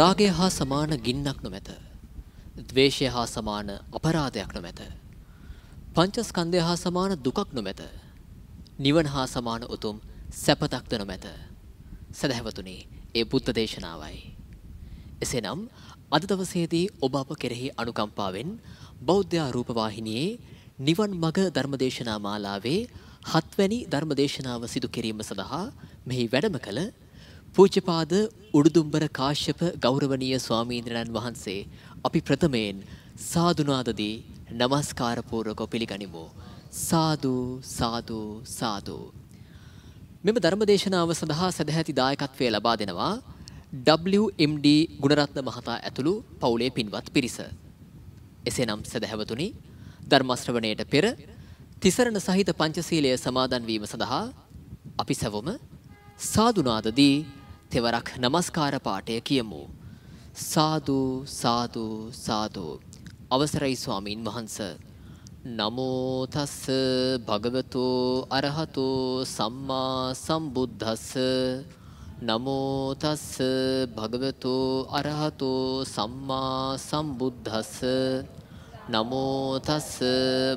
රාගය හා සමාන ගින්නක් නොමැත. ද්වේෂය හා සමාන අපරාධයක් නොමැත. පංචස්කන්ධය හා සමාන දුකක් නොමැත. නිවන හා සමාන උතුම් සැපතක්ද නොමැත. සදහැවතුනි, ඒ බුද්ධ දේශනාවයි. එසේනම් අද දවසේදී ඔබ අප කෙරෙහි අනුකම්පාවෙන් බෞද්ධ ආරූප වාහිනියේ නිවන් මඟ ධර්මදේශනා මාලාවේ හත්වැනි ධර්මදේශනාව සිදු කිරීම සඳහා මෙහි වැඩම කළ පූජ්‍යපාද උඩුදුම්බර කාශ්‍යප ගෞරවනීය ස්වාමීන්ද්‍රයන් වහන්සේ අපි ප්‍රථමයෙන් සාදුනාදදී নমස්කාරපූර්වක පිළිගනිමු. සාදු සාදු සාදු. මෙම ධර්මදේශනාව සඳහා සදැහැති දායකත්වය ලබා දෙනවා WMD ගුණරත්න මහතා ඇතුළු පවුලේ පින්වත් පිරිස. එසේනම් සදැහැවතුනි ධර්මශ්‍රවණයට පෙර තිසරණ සහිත පංචශීලය සමාදන් වීම සඳහා අපි සැවොම සාදුනාදදී තෙවරක් নমස්කාර පාඨය කියමු. සාදු සාදු සාදු. අවසරයි ස්වාමින් වහන්සේ. නමෝ තස්ස භගවතෝ අරහතෝ සම්මා සම්බුද්දස්ස නමෝ තස්ස භගවතෝ අරහතෝ සම්මා සම්බුද්දස්ස නමෝ තස්ස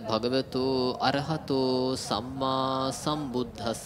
භගවතෝ අරහතෝ සම්මා සම්බුද්දස්ස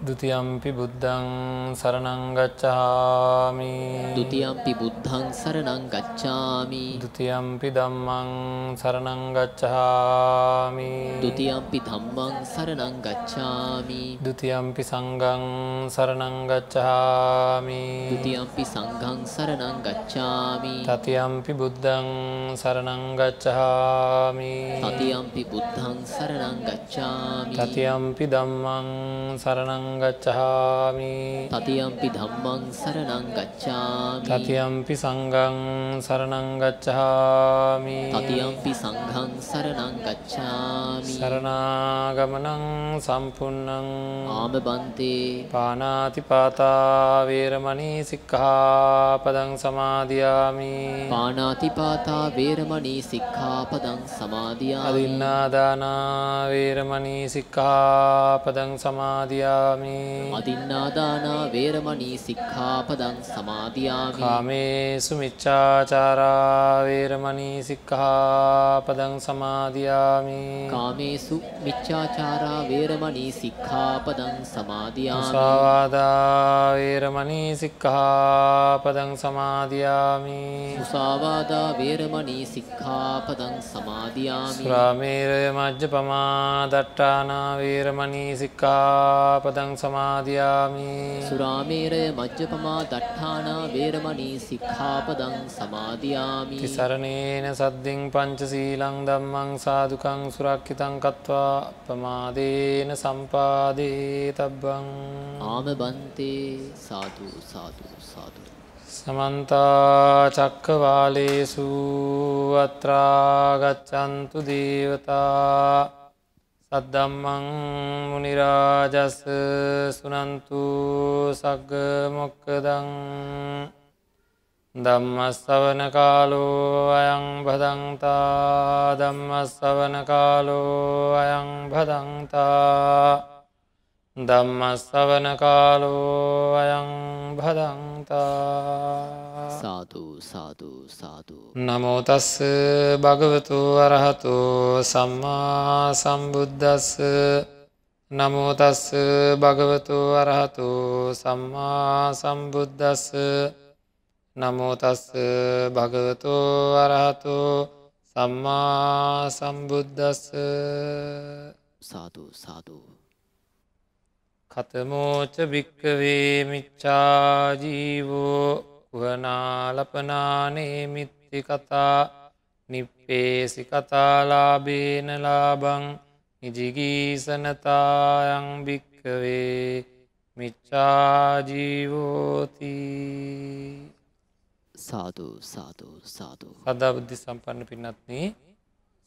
දුතියම්පි බුද්ධං සරණංගච්චාමි දුතියම්පි බුද්ධං සරණංගච්චාමි දුතියම්පි දම්මං සරණංගච්චාමි දුතියම්පි ධම්මං සරණංගච්චාමි දුතියම්පි සංගං සරණංගච්චාමි දුතියම්පි සංඝං සරණංගච්චාමි තතියම්පි බුද්ධං සරණංගච්චාමි තතියම්පි බුද්ධං සරණංගච්චාමි තතියම්පි ධම්මං සරණං ගච්ඡාමි තතියම්පි ධම්මං සරණං ගච්ඡාමි තතියම්පි සංඝං සරණං ගච්ඡාමි තතියම්පි සංඝං සරණං ගච්ඡාමි සරණාගමනං සම්පූර්ණං ආමබන්තේ පානාති පාතා වේරමණී සික්ඛාපදං සමාදියාමි පානාති පාතා වේරමණී සික්ඛාපදං සමාදියාමි අදින්නාදානා වේරමණී සික්ඛාපදං සමාදියාමි ගච්ඡාමි අදින්නාදානා වේරමණී සික්ඛාපදං සමාදියාමි කාමේසු මිච්ඡාචාරා වේරමණී සික්ඛාපදං සමාදියාමි කාමේසු මිච්ඡාචාරා වේරමණී සික්ඛාපදං සමාදියාමි සාවාදා වේරමණී සික්ඛාපදං සමාදියාමි සුසාවාදා වේරමණී සික්ඛාපදං සමාදියාමි ස්වාමීරය මජ්ජපමා දට්ඨානා වේරමණී සික්ඛාපදං චිත්තං සමාදියාමි සුරාමේරය මජ්ජපමා දට්ඨානා වේරමණී සික්ඛාපදං සමාදියාමි තිසරණේන සද්දින් පංචශීලං ධම්මං සාදුකං සුරක්ෂිතං කତ୍වා අපමාදේන සම්පාදේ තබ්බං ආමබන්තේ සාදු සාදු සාදු සමන්තා චක්කවාලේසු අත්‍රා ගච්ඡන්තු දේවතා සද්දම්මං මුනිරාජස් සුනන්තු සග්ග මොක්කදං ධම්මස්සවන කාලෝ අයං භදන්තා ධම්මස්සවන කාලෝ අයං භදන්තා දම්මස්සවන කාලෝ අයං භදන්තා සාධූ සාධූ සාධූ. නමෝතස්ස භගවතු වරහතු සම්මා සම්බුද්ධස්ස නමෝතස්ස භගවතු වරහතු සම්මා සම්බුද්ධස්ස නමෝතස්ස භගවතු වරහතු සම්මා සම්බුද්ධස්ස සාධූ සාධූ. කතමෝච භික්කවේ මිච්චාජීවෝ කුවනාලපනානේ මිත්ති කතා නිප්පේසි කතාලාබේන ලාබං නිජිගීසනතායං භික්කවේ මිච්චාජීවෝති සාධ සාධ සාධ සදාබුද්ධි සම්පන්න පින්නත්න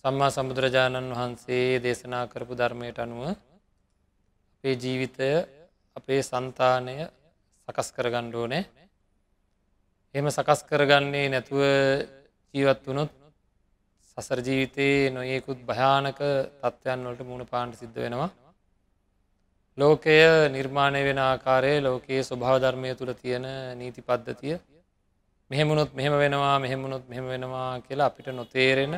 සම්මා සම්බුදුරජාණන් වහන්සේ දේශනා කරපු ධර්මයට අනුව අපේ ජීවිතය අපේ సంతානය සකස් කරගන්න ඕනේ. එහෙම සකස් කරගන්නේ නැතුව ජීවත් වුණොත් සසර ජීවිතයේ නොයෙකුත් භයානක තත්ත්වයන් වලට මුහුණ පාන්න සිද්ධ වෙනවා. ලෝකය නිර්මාණය වෙන ආකාරයේ ලෝකයේ ස්වභාව ධර්මය තුල තියෙන නීති පද්ධතිය මෙහෙම වුණොත් මෙහෙම වෙනවා මෙහෙම වුණොත් මෙහෙම වෙනවා කියලා අපිට නොතේරෙන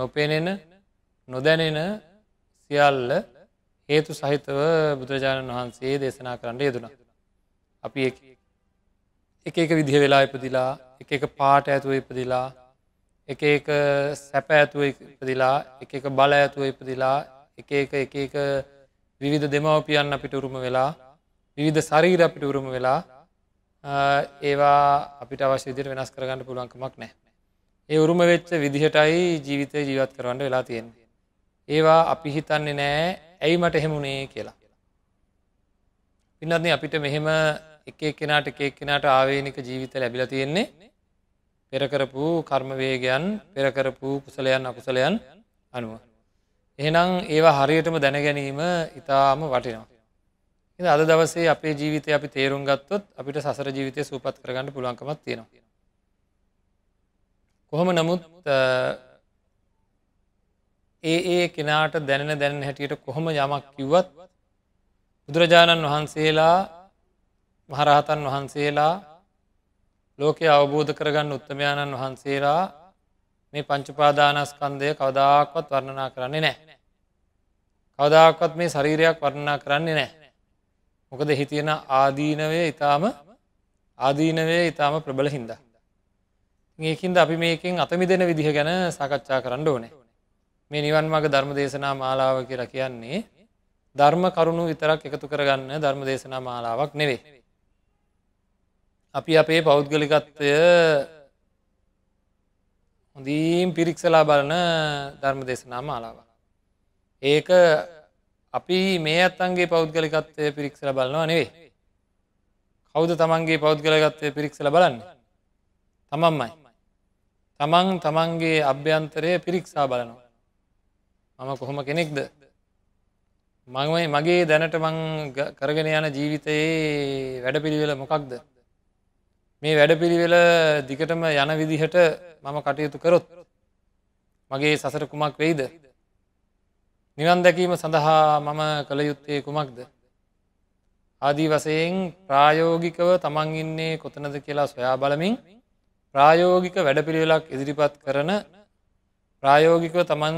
නොපෙනෙන නොදැනෙන සියල්ල හේතු සහිතව බුදුරජාණන් වහන්සේ දේශනා කරන්න යෙදනා. අපි එක එක විදිහ වෙලා ඉපදිලා එක එක පාට ඇතුව ඉපදිලා එක එක සැප ඇතුව ඉපදිලා එක එක බල ඇතුව ඉපදිලා එක එක එක එක විවිධ දෙමවපියන්න අපිට උරුම වෙලා විවිධ ශරීර අපිට උරුම වෙලා ඒවා අපිට අවශ්‍යදිර වෙනස් කරගන්න පුළුවන්කමක් නෑ. ඒ උරුම වෙච්ච විදිහටයි ජීවිතය ජීවත් කරවන්න වෙලා තියෙන. ඒවා අපි හිතන්නේ නෑ ඇයි මට හෙමුණේ කියලා. පින්නත්න අපිට මෙහෙම එක එක්කෙනට එකක් කෙනට ආවේනික ජීවිත ලැබිල තියෙන්නේ පෙරකරපු කර්මවේගයන් පෙරකරපු කුසලයන් අකුසලයන් අනුව. එහෙනම් ඒවා හරියටම දැනගැනීම ඉතාම වටිනවා. ඉ අද දවසේ අපේ ජීවිතය අපි තේරුම් ගත්තොත් අපිට සසර ජීවිතය සූපත් කරගන්න පුළන්කමත් තියෙනවා. කොහොම නමුත් ඒ ඒ කෙනාට දැනෙන දැනෙන හැටියට කොහොම යමක් කිව්වත් බුදුරජාණන් වහන්සේලා මහරහතන් වහන්සේලා ලෝකය අවබෝධ කරගන්න උත්තමයාණන් වහන්සේලා මේ පංචපාදානස්කන්දය කවදාක්වත් වර්ණනා කරන්නේ නෑ. කවදාක්වත් මේ ශරීරයක් වර්ණනා කරන්නේ නෑ. මොකද හිතියෙන ආදීනවය ඉතාම ආදීනවය ඉතාම ප්‍රබල හින්ද. ඒකින්ද අපි මේකින් අතමි දෙෙන විදිහ ගැන සාකච්ඡා කරන්න ඕනේ. මේ නිවන් මඟ ධර්ම දේශනා මාලාව කියලා කියන්නේ ධර්ම කරුණු විතරක් එකතු කරගන්න ධර්ම දේශනා මාලාවක් නෙවේ. අපි අපේ පෞද්ගලිකත්වය හොඳීම් පිරික්සලා බලන ධර්ම දේශනා මාලාව. ඒක අපි මේ අත්තන්ගේ පෞද්ගලිකත්වය පිරික්සල බලනවා නෙවේ. කෞද තමන්ගේ පෞද්ගලගත්වය පිරික්සල බලන්න. තමන්මයි. තමන් තමන්ගේ අභ්‍යන්තරය පිරික්සා බලනවා. මම කොහොම කෙනෙක්ද මංමයි මගේ දැනට මං කරගෙන යන ජීවිතයේ වැඩපිළිවෙල මොකක්ද මේ වැඩපිළිවෙල දිගටම යන විදිහට මම කටයුතු කරොත් මගේ සසර කුමක් වෙයිද නිවන් දැකීම සඳහා මම කළ යුත්තේ කුමක්ද ආදී වසයෙන් ප්‍රායෝගිකව තමන් ඉන්නේ කොතනද කියලා සොයා බලමින් ප්‍රායෝගික වැඩපිළිවෙලක් ඉදිරිපත් කරන ප්‍රායෝගිකව තමන්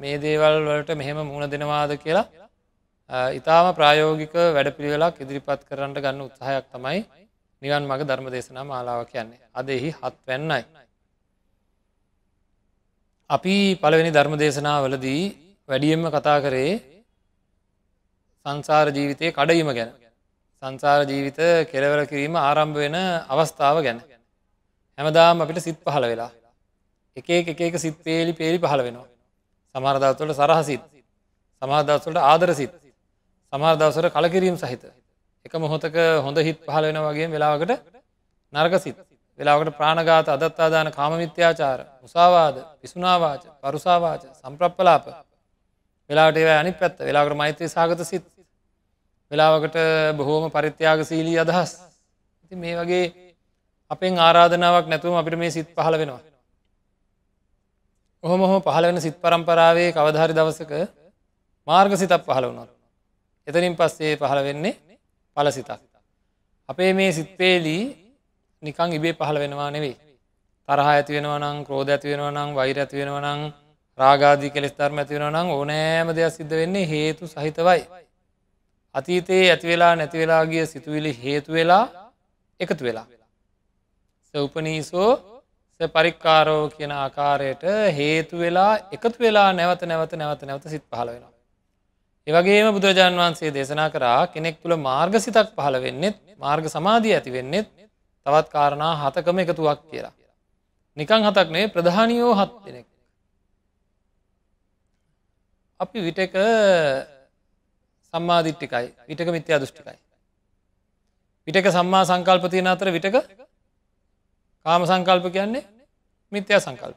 මේ දේවල් වලට මෙහෙම මුණ දෙනවාද කියලා ඉතාම ප්‍රායෝගික වැඩ පිළිවෙලක් ඉදිරිපත් කරන්නට ගන්න උත්සාහයක් තමයි නිවන් මඟ ධර්ම දේශනා මාලාව කියන්නේ අද එහි හත් වැන්නයි. අපි පළවෙනි ධර්ම දේශනාවලදී වැඩියෙන්ම කතා කරේ සංසාර ජීවිතය කඩවීම ගැන සංසාර ජීවිත කෙලවර කිරීම ආරම්භ වෙන අවස්ථාව ගැන හැමදාම අපිට සිත් පහළ වෙලා එක එක එක සිත් පේලි පේලි පහළ වෙනවා. සමාරදවස්වලට සරහසිත් සමාදවස්වලට ආදරසිත් සමාර්දවසර කලකිරීම් සහිත. එක මොහොතක හොඳ හිත් පහළ වෙන වගේ වෙලාවකට නර්ගසිත් වෙලාවකට ප්‍රාණගාත අදත්තාදාන කාමමිත්‍යාචාර උසාවාද පිසුනාවාච පරුසාවාච සම්ප්‍රප්පලාප වෙලාට ඒව අනි පැත්ත වෙලාකට මෛත්‍රී සාගත සිත් වෙලාවකට බොහෝම පරිත්‍යාග සීලී අදහස් ඉති මේ වගේ අපෙන් ආරාධනාවක් නැතුවම අපිට මේ සිත් පහළ වෙනවා ඔහොම හොම පහළ වෙන සිත් පරම්පරාවේ කවධාරි දවසක මාර්ග සිතක් පහළ වුණොත්. එතනින් පස්සේ පහළ වෙන්නේ පල සිතක්. අපේ මේ සිත්පේලී නිකං ඉබේ පහළ වෙනවා නෙවෙයි. තරහ ඇති වෙනවනං ක්‍රෝධ ඇති වෙනවනං වෛර ඇති වෙනවනං රාගාදී කෙලෙස් ධර්ම ඇති වෙනවනං ඕනෑම දෙයක් සිද්ධ වෙන්නේ හේතු සහිතවයි. අතීතයේ ඇතිවෙලා නැතිවෙලාගිය සිතුවිලි හේතු වෙලා එකතු වෙලා. සවපනීසෝ පරික්කාරෝ කියන ආකාරයට හේතු වෙලා එකතු වෙලා නැවත නැවත නැවත නැවත සිත් පහළ වෙනවා. ඒවගේම බුදුරජාන් වහන්සේ දේශනා කරා කෙනෙක් තුළ මාර්ග සිතක් පහළ වෙන්නෙත් මාර්ග සමාධී ඇති වෙන්නෙත් තවත් කාරණා හතකම එකතුවක් කියලා. නිකං හතක් නේ ප්‍රධානියෝ හත් දෙනෙක්. අපි විටක සම්මාධිට්ටිකයි විටක මිත්‍යා දෘෂ්ටිකයි. විටක සම්මා සංකල්පතියන අතර විටක කාම සංකල්ප කියන්නේ මිත්‍යා සංකල්ප.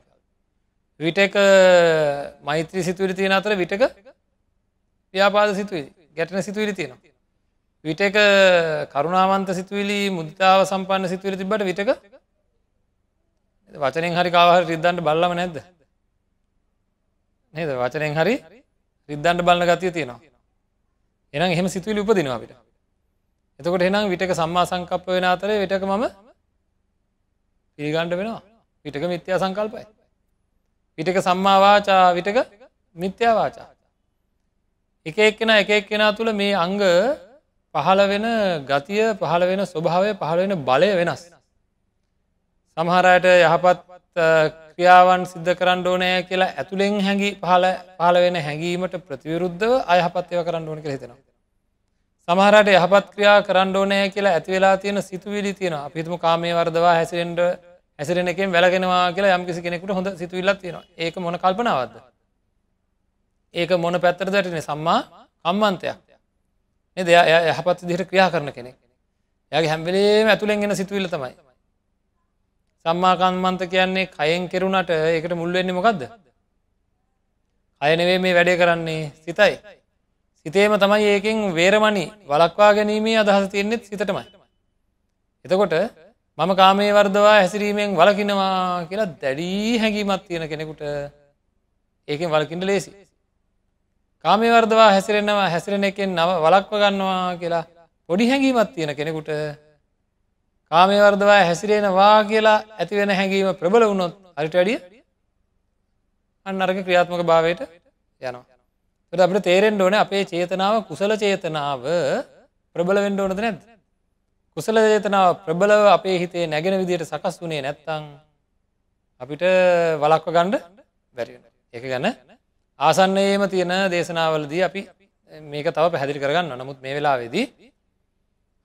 විටක මෛත්‍රී සිතුවිලි තියෙන අතර විටක ව්‍යාපාද සිතුවිලි ගැටන සිතුවිලි තියෙනවා. විටක කරුණාවන්ත සිතුවිලි මුදිතාව සම්පන්න සිතුවිලි තිබට විටක වචනෙන් හරි කාවහර රිද්ධන්ට බල්ලම නැද්ද. නේද වචනෙන් හරි රිද්ධන්ට බලන්න ගතිය තියෙනවා. එනම් එහෙම සිතුවිලි උපදිනවා අපිට. එතකොට එනම් විටක සම්මා සංකප්ප වෙන අතරේ විටක මම පිළිගණ්ඩ වෙනවා විටක මිත්‍යා සංකල්පයි. විටක සම්මාවාචා විටක මිත්‍යාවාචා. එක එක්කෙන එක එක්කෙනා තුළ මේ අංග පහළ වෙන ගතිය පහළ වෙන ස්වභාවය පහළ වෙන බලය වෙනස්. සමහරයට යහපත් ක්‍රියාවන් සිද්ධ කරන්න ඕනෑ කියලා ඇතුළෙන් හැඟි පහල පහළ වෙන හැඟීමට ප්‍රතිවිරුද්ධව අයහපත්යව කරන්න ඕනක හිතෙනවා. සමහරට යහපත් ක්‍රියා කරන්න ඕනෑ කියලා ඇතිවෙලා තියෙන සිතුවිලි තියෙන අපිතුම කාමේ වර්දවා හැසිරෙන්ට ඇසිරෙන එකෙන් වැලගෙනවා කියලා යම් කිසි කෙනෙකුට හොඳ සිතුවිල්ලක් තියෙනවා ඒක මොන කල්පනාවද ඒක මොන පැත්තර දැටන සම්මා කම්මන්තයක් එද යහපත් දිට ක්‍රියා කරන කෙනෙක් යගේ හැම්බලේම ඇතුළෙන්ගෙන සිතුවිල්ල තමයි සම්මාකන්මන්ත කියන්නේ කයෙන් කෙරුණට ඒකට මුල්වෙන්නේ මොකක්ද අයනවේ මේ වැඩේ කරන්නේ සිතයි හිතේම තමයි ඒකෙන් වේරමණී වලක්වා ගැනීමේ අදහස තියෙන්නෙත් සිතටමයි. එතකොට මම කාමේ වර්දවා හැසිරීමෙන් වලකිනවා කියලා දැඩී හැඟීමත් තියෙන කෙනෙකුට ඒකෙන් වලකින්ට ලේසි. කාමේ වර්දවා හැසිරෙන්නවා හැසිරෙන එකෙන් නව වලක්ව ගන්නවා කියලා පොඩි හැඟීමත් තියෙන කෙනෙකුට කාමේ වර්දවා හැසිරෙනවා කියලා ඇතිවෙන හැඟීම ප්‍රබල වුණොත් අරිට වැඩිය අන්න අරග ක්‍රියාත්මක භාවයට යනවා. තොට අපට තේරෙන්ඩ ඕන අපේ චේතනාව කුසල චේතනාව ප්‍රබල වෙන්ඩ ඕනද නැද. කුසල චේතනාව ප්‍රබලව අපේ හිතේ නැගෙන විදියට සකස් වුණේ නැත්තං අපිට වලක්ව ගණ්ඩ බැරි එක ගැන ආසන්නයේම තියෙන දේශනාවලදී අපි මේක තව පැහැදිි කරගන්න නමුත් මේ වෙලාවේදී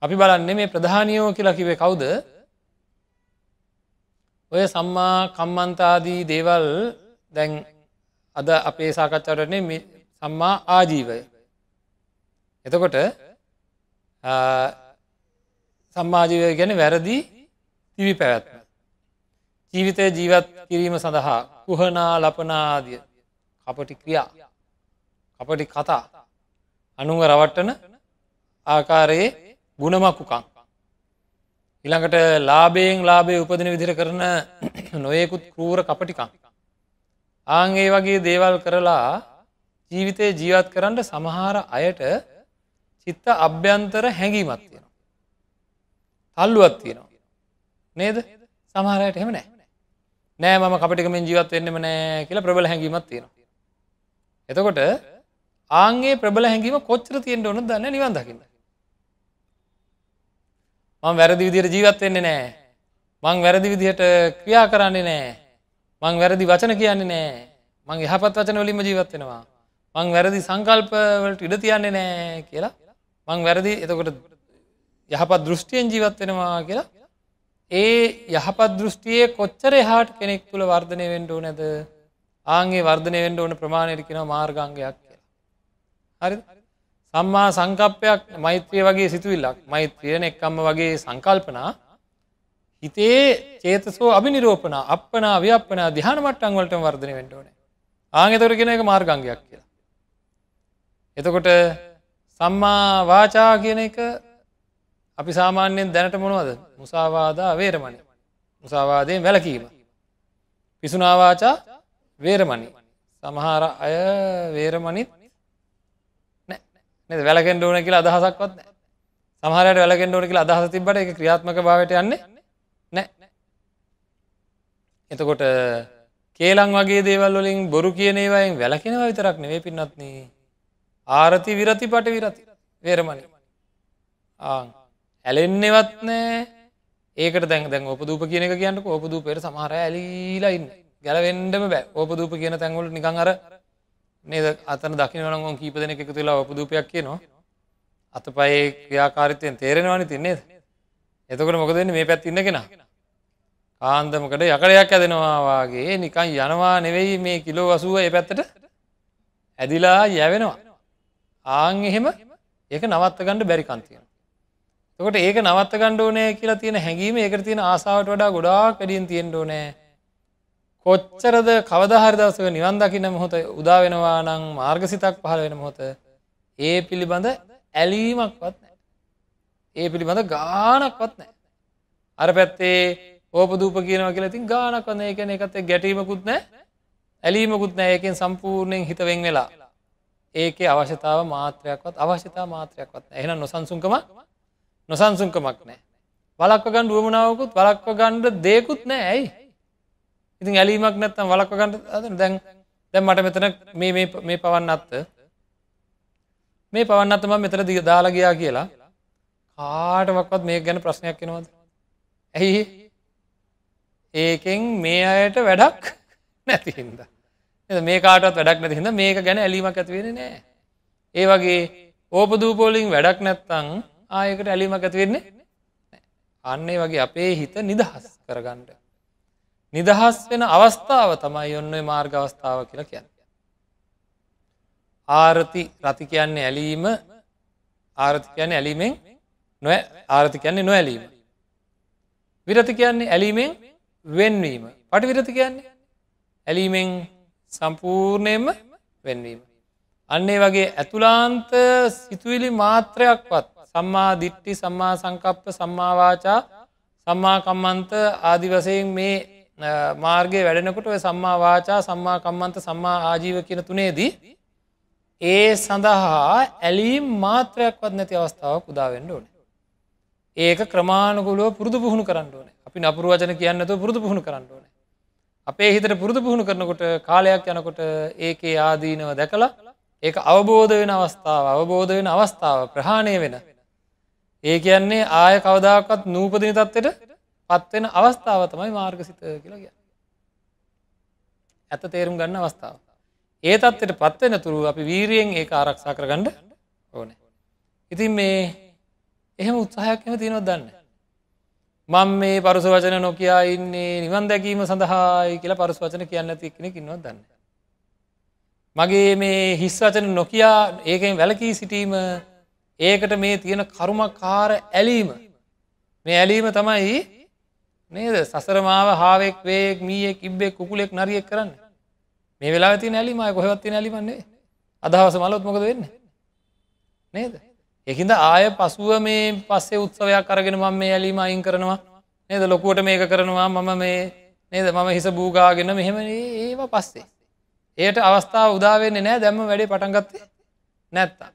අපි බලන්නේ මේ ප්‍රධානියෝ කියලා කිවේ කවුද ඔය සම්මා කම්මන්තාදී දේවල් දැන් අද අපේ සාකච්ඡාටනේ සම්මා ආජීවය. එතකොට සම්මාජීවය ගැන වැරදි තිවි පැවැත්ම. ජීවිතය ජීවත් කිරීම සඳහා කුහනා ලපනාදිය කපටි ක්‍රියා කපටි කතා අනුව රවට්ටන ආකාරයේ ගුණමක්කුකං. ඉළඟට ලාබයෙන් ලාබේ උපදින විදිර කරන නොයෙකුත් කූර කපටිකං. ආංගේ වගේ දේවල් කරලා ජීවිතය ජීවත් කරන්න සමහර අයට චිත්ත අභ්‍යන්තර හැඟීමත් තියෙනවා. තල්ලුවත් තියෙනවා. නේද සමහරයට හෙම නෑ නෑ මම කපටිකමින් ජීවත් එන්නෙම නෑ කියලා ප්‍රබල හැඟීමත් තියෙනවා. එතකොට ආන්ගේ ප්‍රබල හැඟීම කොච්චර තියෙන්ට ඕනු දන්න නිවන් දකින්න. මං වැරදි විදියට ජීවත් වෙන්නේ නෑ මං වැරදි විදිහට ක්‍රියා කරන්නේ නෑ මං වැරදි වචන කියන්නේ නෑ මං යහපත් වචන වලින්ම ජීවත් වෙනවා මං වැරදි සංකල්පවලට ඉඩ තියන්නේ නෑ කියලා මං වැරදි එතකොට යහපත් දෘෂ්ටියෙන් ජීවත් වෙනවා කියලා ඒ යහපත් දෘෂ්ටියයේ කොච්චර එහාට කෙනෙක් තුළ වර්ධනය වෙන්ඩෝ නැද ආගේ වර්ධනය වෙන්ඩ ඕන ප්‍රමාණයට කෙන මාර්ගංගයක් කියලා. හරි සම්මා සංකප්පයක් මෛත්‍රිය වගේ සිතුවිල්ලක් මෛත්‍රියන එක්කම්ම වගේ සංකල්පනා හිතේ චේතසෝ අභි නිරෝපන අපන ව්‍යපන දිහන මට්ටන්වලට වර්ධනය වෙන්ඩෝන ආගෙතොරගෙන එක මාර්ගංගයක් කියලා. එතකොට සම්මා වාචා කියන එක අපි සාමාන්‍යයෙන් දැනට මොනවද මුසාවාදා වේරමණි මුසාවාදයෙන් වැලකීම. පිසුනාවාචා වේරමණි සමහර අය වේරමණිත් නද වැලකෙන් ඕන කියලා අදහසක්වත් සමහරයට වැලකෙන් ඕන කියලා අදහස තිබට එක ක්‍රියාත්මක භාවට යන්නේ නෑ එතකොට කේලං වගේ දේවල් වලින් බොරු කියනේවයින් වැලකෙනවා විතරක් නෙවේ පින්නත්න්නේ ආරති විරති පට විරති වේරමණි ඇලෙන්නෙවත් නෑ ඒකට දැන් දැන් ඔපදූප කියන එක කියන්නක ඔපදූපයට සමහර ඇලීලා ඉන්න ගැලවෙන්ඩම බෑ ඕපදූප කියන තැන්වල නිකං අර නේද අතන දකිනවනගොන් කීප දෙන එක තුලා ඔපදූපයක් කියනවා අත පයේ ක්‍රියාකාරිතයෙන් තේරෙනවානි තින්නේද එතකට මොකදන්න මේ පැත් ඉන්න කෙන කාන්දමකට යකඩයක් ඇදෙනවාගේ නිකං යනවා නෙවෙයි මේ කිලෝ වසුව ඒ පැත්තට ඇදිලා යැවෙනවා ආං එහෙම ඒක නවත්ත ගණඩ බැරිකන්තියෙන. තකොට ඒක නවත්ත ගණ්ඩ ඕනෑ කියලා තියෙන හැඟීම ඒක තියෙන ආසාාවට වඩා ගොඩා කඩින් තියෙන්ට ඕනෑ කොච්චරද කවදහරිදසක නිවන් දකින මොහොත උදාවෙනවා නං මාර්ගසිතක් පහල වෙන මොහොත ඒ පිළිබඳ ඇලීමක්වත් නෑ. ඒ පිළිබඳ ගානක්වත් නෑ. අර පැත්තේ ඕපදූප කියනව කියලා තින් ගානක් වන්න ඒකන එකත ගැටීමකුත් නෑ ඇලීමකුත් නෑ ඒකෙන් සම්පූර්ණයෙන් හිතවෙන් වෙලා ඒකේ අවශ්‍යතාව මාත්‍රයක්වත් අවශ්‍යතා මාත්‍රයක්වත් එහෙන නොසන්සුන්කම නොසන්සුන්කමක් නෑ වලක්ව ගණ්ඩ ුවමනාවකුත් වලක්ව ගණ්ඩ දෙකුත් නෑ ඇයි ඉතින් ඇලීමක් නැත්තම් වලක්ව ගණ්ඩ දැන් දැන් මට මෙතන මේ පවන්නත්ත මේ පවන්නත්තම මෙතර දිග දාලගයා කියලා කාටවක්වත් මේ ගැන ප්‍රශ්නයක් කෙනවද ඇයි ඒකෙන් මේ අයට වැඩක් නැතිහින්දා මේ කාටත් වැඩක් නැති හිඳ මේක ගැන ඇලීමක් ඇතිවෙන නෑ. ඒ වගේ ඕපදූපෝලිින් වැඩක් නැත්තං ආයකට ඇලීමක් ඇතිවෙන්නේ අන්නේ වගේ අපේ හිත නිදහස් කරගන්නට. නිදහස් වෙන අවස්ථාව තමයි ඔන්න මාර්ග අවස්ථාව කියලා කියන්න. ආරති රති කියන්නේ ඇලීම ආරති කියන්නේ ඇලීමෙන් නො ආරති කියන්නේ නො ඇලීම. විරති කියන්නේ ඇලීමෙන් වෙන්වීම පටි විරති කියන්නේ ඇලීමෙන් සම්පූර්ණයම වෙන්වීම. අන්නේ වගේ ඇතුලාන්ත සිතුවිලි මාත්‍රයක්වත් සම්මා දිට්ටි සම්මා සංකප්ප සම්මාවාචා සම්මාකම්මන්ත ආදිවසයෙන් මේ මාර්ගය වැඩෙනකොට ඔය සම්මාවාචා සම්මාකම්මන්ත සම්මා ආජීව කියන තුනේදී ඒ සඳහා ඇලීම් මාත්‍රයක්වත් නැති අවස්ථාවක් උදාවෙන්න ඕන. ඒක ක්‍රමාණකුලුව පුරදු පුහුණු කරන්න ඕන අපි නපුරුවචන කියන්නතු පුරදු පුහුණු කරන්න ඕන අපේ හිතට පුරුදු පුහුණු කරනකොට කාලයක් යනකොට ඒකේ ආදීනව දැකලා ඒක අවබෝධ වෙන අවස්ථාව අවබෝධ වෙන අවස්ථාව ප්‍රහාණය වෙන. ඒ කියන්නේ ආය කවදාකත් නූපදින තත්වට පත්වෙන අවස්ථාව තමයි මාර්ගසිත කියලා කිය. ඇත තේරුම් ගන්න අවස්ථාව. ඒ තත්වට පත්වෙන තුරු අපි වීරියෙන් ඒ ආරක්ෂා කරගඩ ඕන. ඉතින් මේ එහෙම උත්සාහයක් එම තියෙනොත් දන්න. මං මේ පරුස වචන නොකයා ඉන්නේ නිවන් දැකීම සඳහායි කියලා පරුස් වචන කියන්න තික්නෙ කින්නවා දන්න. මගේ මේ හිස් වචන නොකයා ඒකෙන් වැලකී සිටීම ඒකට මේ තියෙන කරුමකාර ඇලීම මේ ඇලීම තමයි නේද සසරමාව හාවෙක් වේක් මීෙක් ඉබ්බෙක් කුකුලෙක් නරියෙක් කරන්න මේ වෙලා ති නැලිමයි කොහෙවත්ති නැලිමන්නේ අදහස මලොත් මොකද වෙන්න නේද එකද ආය පසුව මේ පස්සේ උත්සවයක් කරගෙන මම මේ ඇලීම අයින් කරනවා නේද ලොකුවට මේක කරනවා මම මේ නේද මම හිස බූගාගෙන මෙහෙම ඒවා පස්සේ. ඒයට අවස්ථාව උදාවෙන්නේ නෑ දැම්ම වැඩේ පටන්ගත්තේ නැත්තා.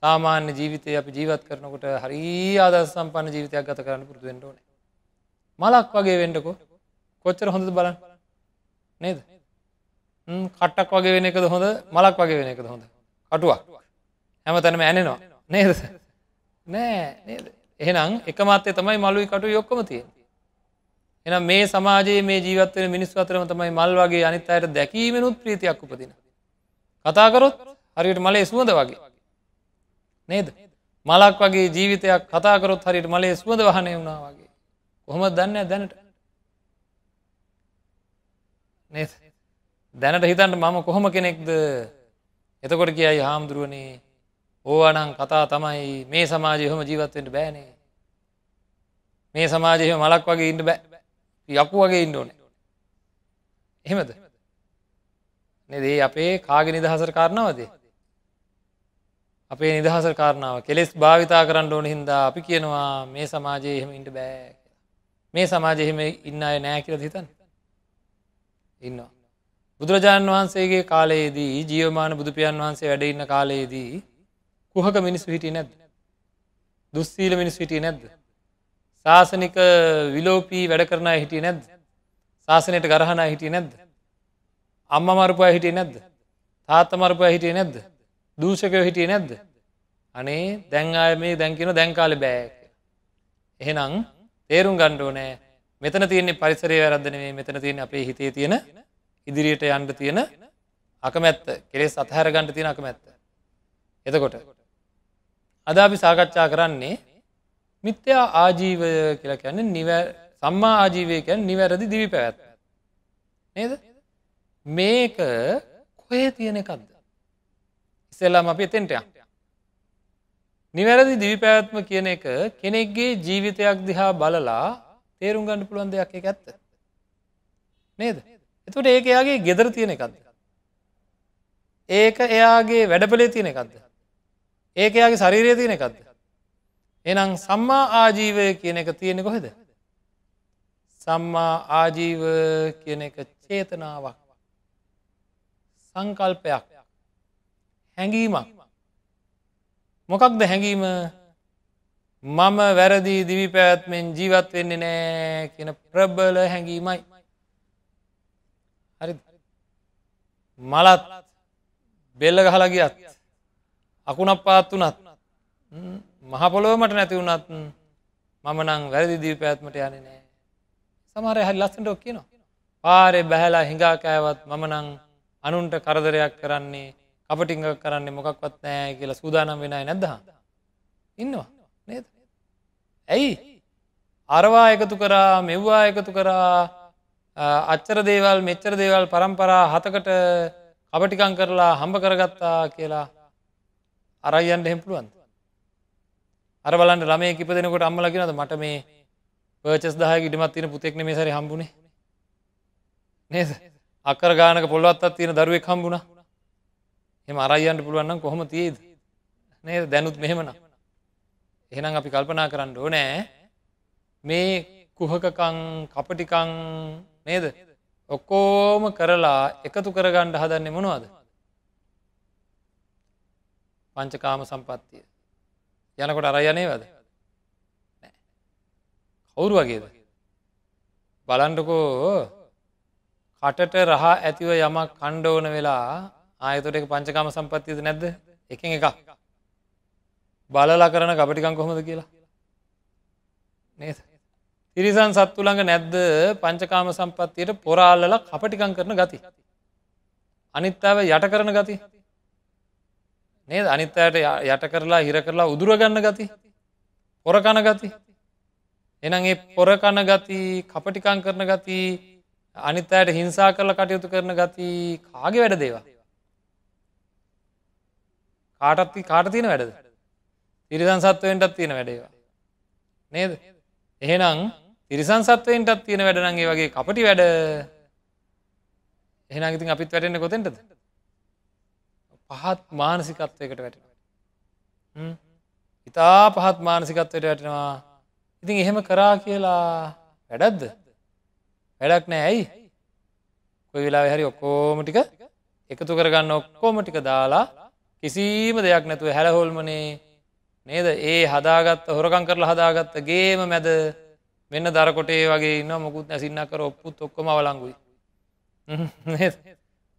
සාමාන්‍ය ජීවිතය අප ජීවත් කරනකොට හරි ආද සම්පන්න ජීවිතයක් ගත කරන්න පුරතු වෙන්ටඕන. මලක් වගේ වෙන්ටකෝ කොච්චර හොඳද බලන්න නේද. කට්ටක් වගේ වෙන එකද හොඳ මලක් වගේ වෙන එකද හොඳ කටුවක් හැම තැනම ඇනෙනවා නේද නෑ එහෙනම් එක මත්තේ තමයි මලුයි කටු යොක්කම තියෙන එනම් මේ සමාජයේ මේ ජීවත්වෙන මිනිස් අතරම තමයි මල් වගේ අනිත් අයට දැකීමෙනුත් ප්‍රීතියක් උපදින කතාකරොත් හරියට මලේ සුවඳ වගේ නේද මලක් වගේ ජීවිතයක් කතාකරොත් හරියට මලේ සුවඳ වහනය වුණා වගේ කොහොම දන්න දැනට නේද දැනට හිතන්ට මම කොහොම කෙනෙක්ද එතකොට කියයි හාමුදුරුවනේ ඕවනං කතා තමයි මේ සමාජය හොම ජීවත්වෙන්ට බෑනේ මේ සමාජය මලක් වගේ ඉන්න බෑ යකු වගේ ඉන්න ඕන එහෙමද නෙදේ අපේ කාග නිදහසර කාරණාවදේ අපේ නිදහසර කාරණාව කෙලෙස් භාවිතා කරන්න ඕන හින්දා අපි කියනවා මේ සමාජය එහෙම ඉට බෑ මේ සමාජ එහෙම ඉන්න අය නෑ කියල හිතන් ඉන්නවා බුදුරජාණන් වහන්සේගේ කාලයේදී ජීවමාන බුදුපියන් වහන්සේ වැඩඉන්න කාලයේදී කුහක මිනිස්සු හිටිය නැද්ද. දුස්සීල මිනිස් හිටිය නැද්ද. ශාසනික විලෝපී වැඩ කරනා හිටිය නැද්ද. ශාසනයට ගරහනා හිටිය නැද්ද. අම්ම මරපුය හිටිය නැද්ද. තාත්ත මරපුය හිටිය නැද්ද. දූෂකයෝ හිටිය නැද්ද. අනේ දැන් අය මේ දැන්කින දැන්කාල බෑක. එහෙනම් තේරුම් ගණ්ඩෝ නෑ මෙතන තියන්නේ පරිසරය වැරදනේ මෙතන තියෙන අපේ හිතේ තියෙන ඉදිරියට යන්ඩ තියෙන අකමැත්ත කෙලෙස් අතහැර ගණඩ තියෙන අකමැත්ත. එතකොට අද අපි සාකච්ඡා කරන්නේ මිත්‍යා ආජීවය කියලා කියන්නේ නිව සම්මා ආජීවයකැන් නිවැරදි දිවි පැවැත් නේද මේක කොහේ තියෙන එකක්ද ඉස්සෙල්ලාම අපි එතෙන්ටයක් නිවැරදි දිවි පැවැත්ම කියන එක කෙනෙක්ගේ ජීවිතයක් දිහා බලලා තේරුම් ගන්න පුළුවන් දෙයක් එක ඇත්ත නේද එතුට ඒක එයාගේ ගෙදර තියෙන එකක්ද ඒක එයාගේ වැඩපලේ තියෙන එකක්ද ඒක එයාගේ ශරීරය තියෙන එකක්ද. එනම් සම්මා ආජීවය කියන එක තියෙනෙ කොහෙද. සම්මා ආජීව කියන එක චේතනාවක් සංකල්පයක් හැඟීමක් මොකක්ද හැඟීම මම වැරදි දිවි පැවැත්මෙන් ජීවත් වෙන්නේ නෑ කියන ප්‍රබල හැඟීමයි හරි මලත් බෙල්ල ගහලගියත් අකුණක් පාත් වනත් මහපොලොවමට නැති වුනත් මම නං වැරදි දී පැත්මට යන නෑ සමහර හරි ලස්සට ඔක් කියනවා පාරය බැහැලා හිඟා කෑවත් මම නං අනුන්ට කරදරයක් කරන්නේ කපටිංග කරන්නේ මොකක්වත් නෑ කියලා සූදානම් වෙනයි නැද්දහ ඉන්නවා නේද ඇයි අරවා එකතු කරා මෙව්වා එකතු කරා අච්චර දේවල් මෙච්චර දේවල් පරම්පරා හතකට කපටිකං කරලා හම්බ කරගත්තා කියලා අරයන්න එහෙම පුළුවන්ද අර බලන්න ළමය කිපදෙනකොට අම්මලගෙනද මට මේ පර්චස් දාහ ඉඩමත් තින පුතෙක්න මේ සරි හම්බුණේ නේද අකර ගානක පොල්වත් තියෙන දරුවෙක් හම්බුණා එම අරයියන්ට පුළුවන්න්න කොහොම තියේද නේද දැනුත් මෙහෙමන එහෙනම් අපි කල්පනා කරන්න ඕනෑ මේ කුහකකං කපටිකං නේද ඔක්කෝම කරලා එකතු කරගණ්ඩ හදන්නේ මොනවාද පංචකාම සම්පත්තිය. යනකොට අරයනේවද කවුරු වගේද. බලන්ඩකෝ කටට රහ ඇතිව යමක් කණ්ඩෝන වෙලා ආයතොට එක පංචකාම සම්පත්තියද නැද්ද එක එක බලලා කරන කපටිකං කොහොමද කියලා නේද තිරිසන් සත්තු ළඟ නැද්ද පංචකාම සම්පත්තියට පොරාල්ලල කපටිකං කරන ගති. අනිත්තාව යට කරන ගති නේද අනිත්තයට යට කරලා හිර කරලා උදුරගන්න ගති පොරකණ ගති එනම් ඒ පොරකණ ගති කපටිකං කරන ගති අනිත් අයට හිංසා කරල කටයුතු කරන ගති කාගේ වැඩ දේවා කාටත් කාටතියන වැඩද තිරිසන් සත්වයෙන්ටත් තියෙන වැඩේවා නේද එහෙනම් තිරිසන් සත්වයෙන්ටත් තියෙන වැඩනගේ වගේ කපටි වැඩ එහෙනම් ඉතින් අපිත් වැටෙන්න්න කොතෙන්ටද පහත් මානසිකත්වයකට වැටෙන ඉතා පහත් මානසිකත්වයට වැටෙනවා ඉතින් එහෙම කරා කියලා වැඩද්ද වැඩක් නෑ ඇයි කොයි වෙලා හැරි ඔක්කෝම ටික එකතු කරගන්න ඔක්කෝම ටික දාලා කිසිීම දෙයක් නැතුව හැලහොල්මනේ නේද ඒ හදාගත්ත හොරකං කරලා හදාගත්ත ගේම මැද මෙන්න දරකොටේ වගේ ඉන්න මොකුත් නැසින්න කර ඔප්පුත් ඔක්කොම වලංගුයි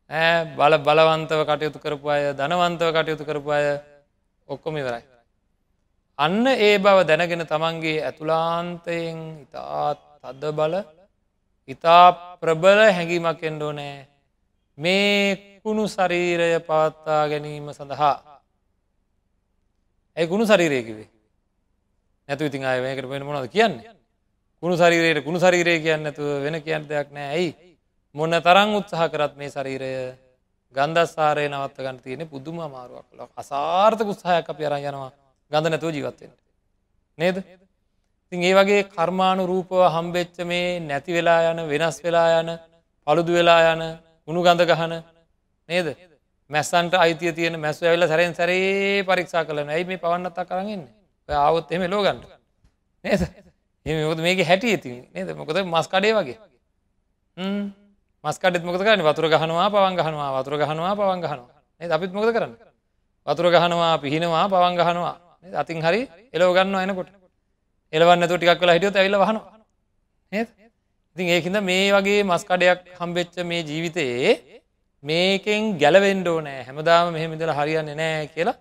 ඇ බල බලවන්තව කටයුතු කරපු අය ධනවන්තව කටයුතු කරපු අය ඔක්කොමිවරයි. අන්න ඒ බව දැනගෙන තමන්ගේ ඇතුලාන්තයෙන් ඉතාත් අද බල ඉතා ප්‍රබල හැඟීමක් එන්ඩෝනෑ මේ කුණු සරීරය පවත්තා ගැනීම සඳහා. ඇ ගුණු සරීරයකිවේ නැතු ඉතින් අයකට වෙන මොනද කියන්නේ කුණු සරීරයට කුණු සරීරය කියන්න ඇතුව වෙන කියන්න දෙයක් නෑ ඇයි මොන්න තරං උත්සාහ කරත් මේ ශරීරය ගන්ධස්සාරය නවත්ත ගන්න තියෙන පුදුම අමාරුවක් ල අසාර්ථක උත්සාහයක් අප අරන් යනවා ගඳ නැතුව ජීවත්වෙන නේද තින් ඒ වගේ කර්මාණු රූපව හම්බෙච්ච මේ නැති වෙලා යන වෙනස් වෙලා යන පළුදු වෙලා යන උුණු ගඳ ගහන නේද මැස්සන්ට අයිතිය තියෙන මැස්ස ඇල්ල සැරෙන් සැරේ පරික්ෂා කලන ඇයි මේ පවන්නත්තා කරගන්න ආවොත් එම ලෝගන්ට නේද එම මොද මේක හැටිය ඉතින් නේද මොකද මස්කඩේ වගේ මස්කඩත් මොක කරන්න වතුර ගහනවා පවන් ගහනවා වතුර ගහනවා පවන් ගහනවා අපිත් මොක කරන්න වතුර ගහනවා පිහිනවා පවන් ගහනවා අතින් හරි එලෝ ගන්න අයනකොට එලවන්න තු ටික් කලා හිටියොත් ඇල්ල වහන ඉතින් ඒහිද මේ වගේ මස්කඩයක් හම්බෙච්ච මේ ජීවිතයේ මේකෙන් ගැලවෙන්ඩෝ නෑ හැමදාම මෙහෙමිදල හරියන්න නෑ කියලා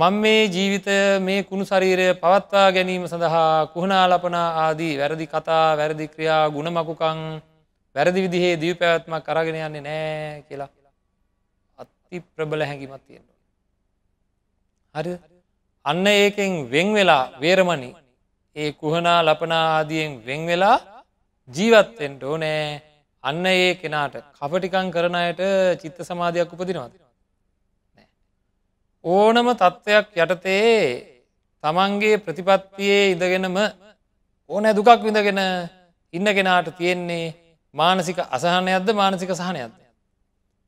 මං මේ ජීවිත මේ කුණු ශරීරය පවත්වා ගැනීම සඳහා කුහනාලපන ආදී වැරදි කතා වැරදි ක්‍රියා ගුණමකුකං වැරදි විදිහේ දී පැවැත්මක් කරගෙන යන්නේ නෑ කියලා අති ප්‍රබල හැඟිමත් තියෙන්ට. හරි අන්න ඒකෙන් වෙන් වෙලා වේරමණි ඒ කුහනා ලපනා ආදියෙන් වෙන් වෙලා ජීවත්තෙන්ට ඕනෑ අන්න ඒ කෙනාට කපටිකං කරනයට චිත්ත සමාධයක් උපදිනවාද. ඕනම තත්ත්වයක් යටතේ තමන්ගේ ප්‍රතිපත්තියේ ඉඳගෙනම ඕන දුකක් විඳගෙන ඉන්න කෙනාට තියෙන්නේ මානසික අසහනයක්ද මානසික සහනයක්ද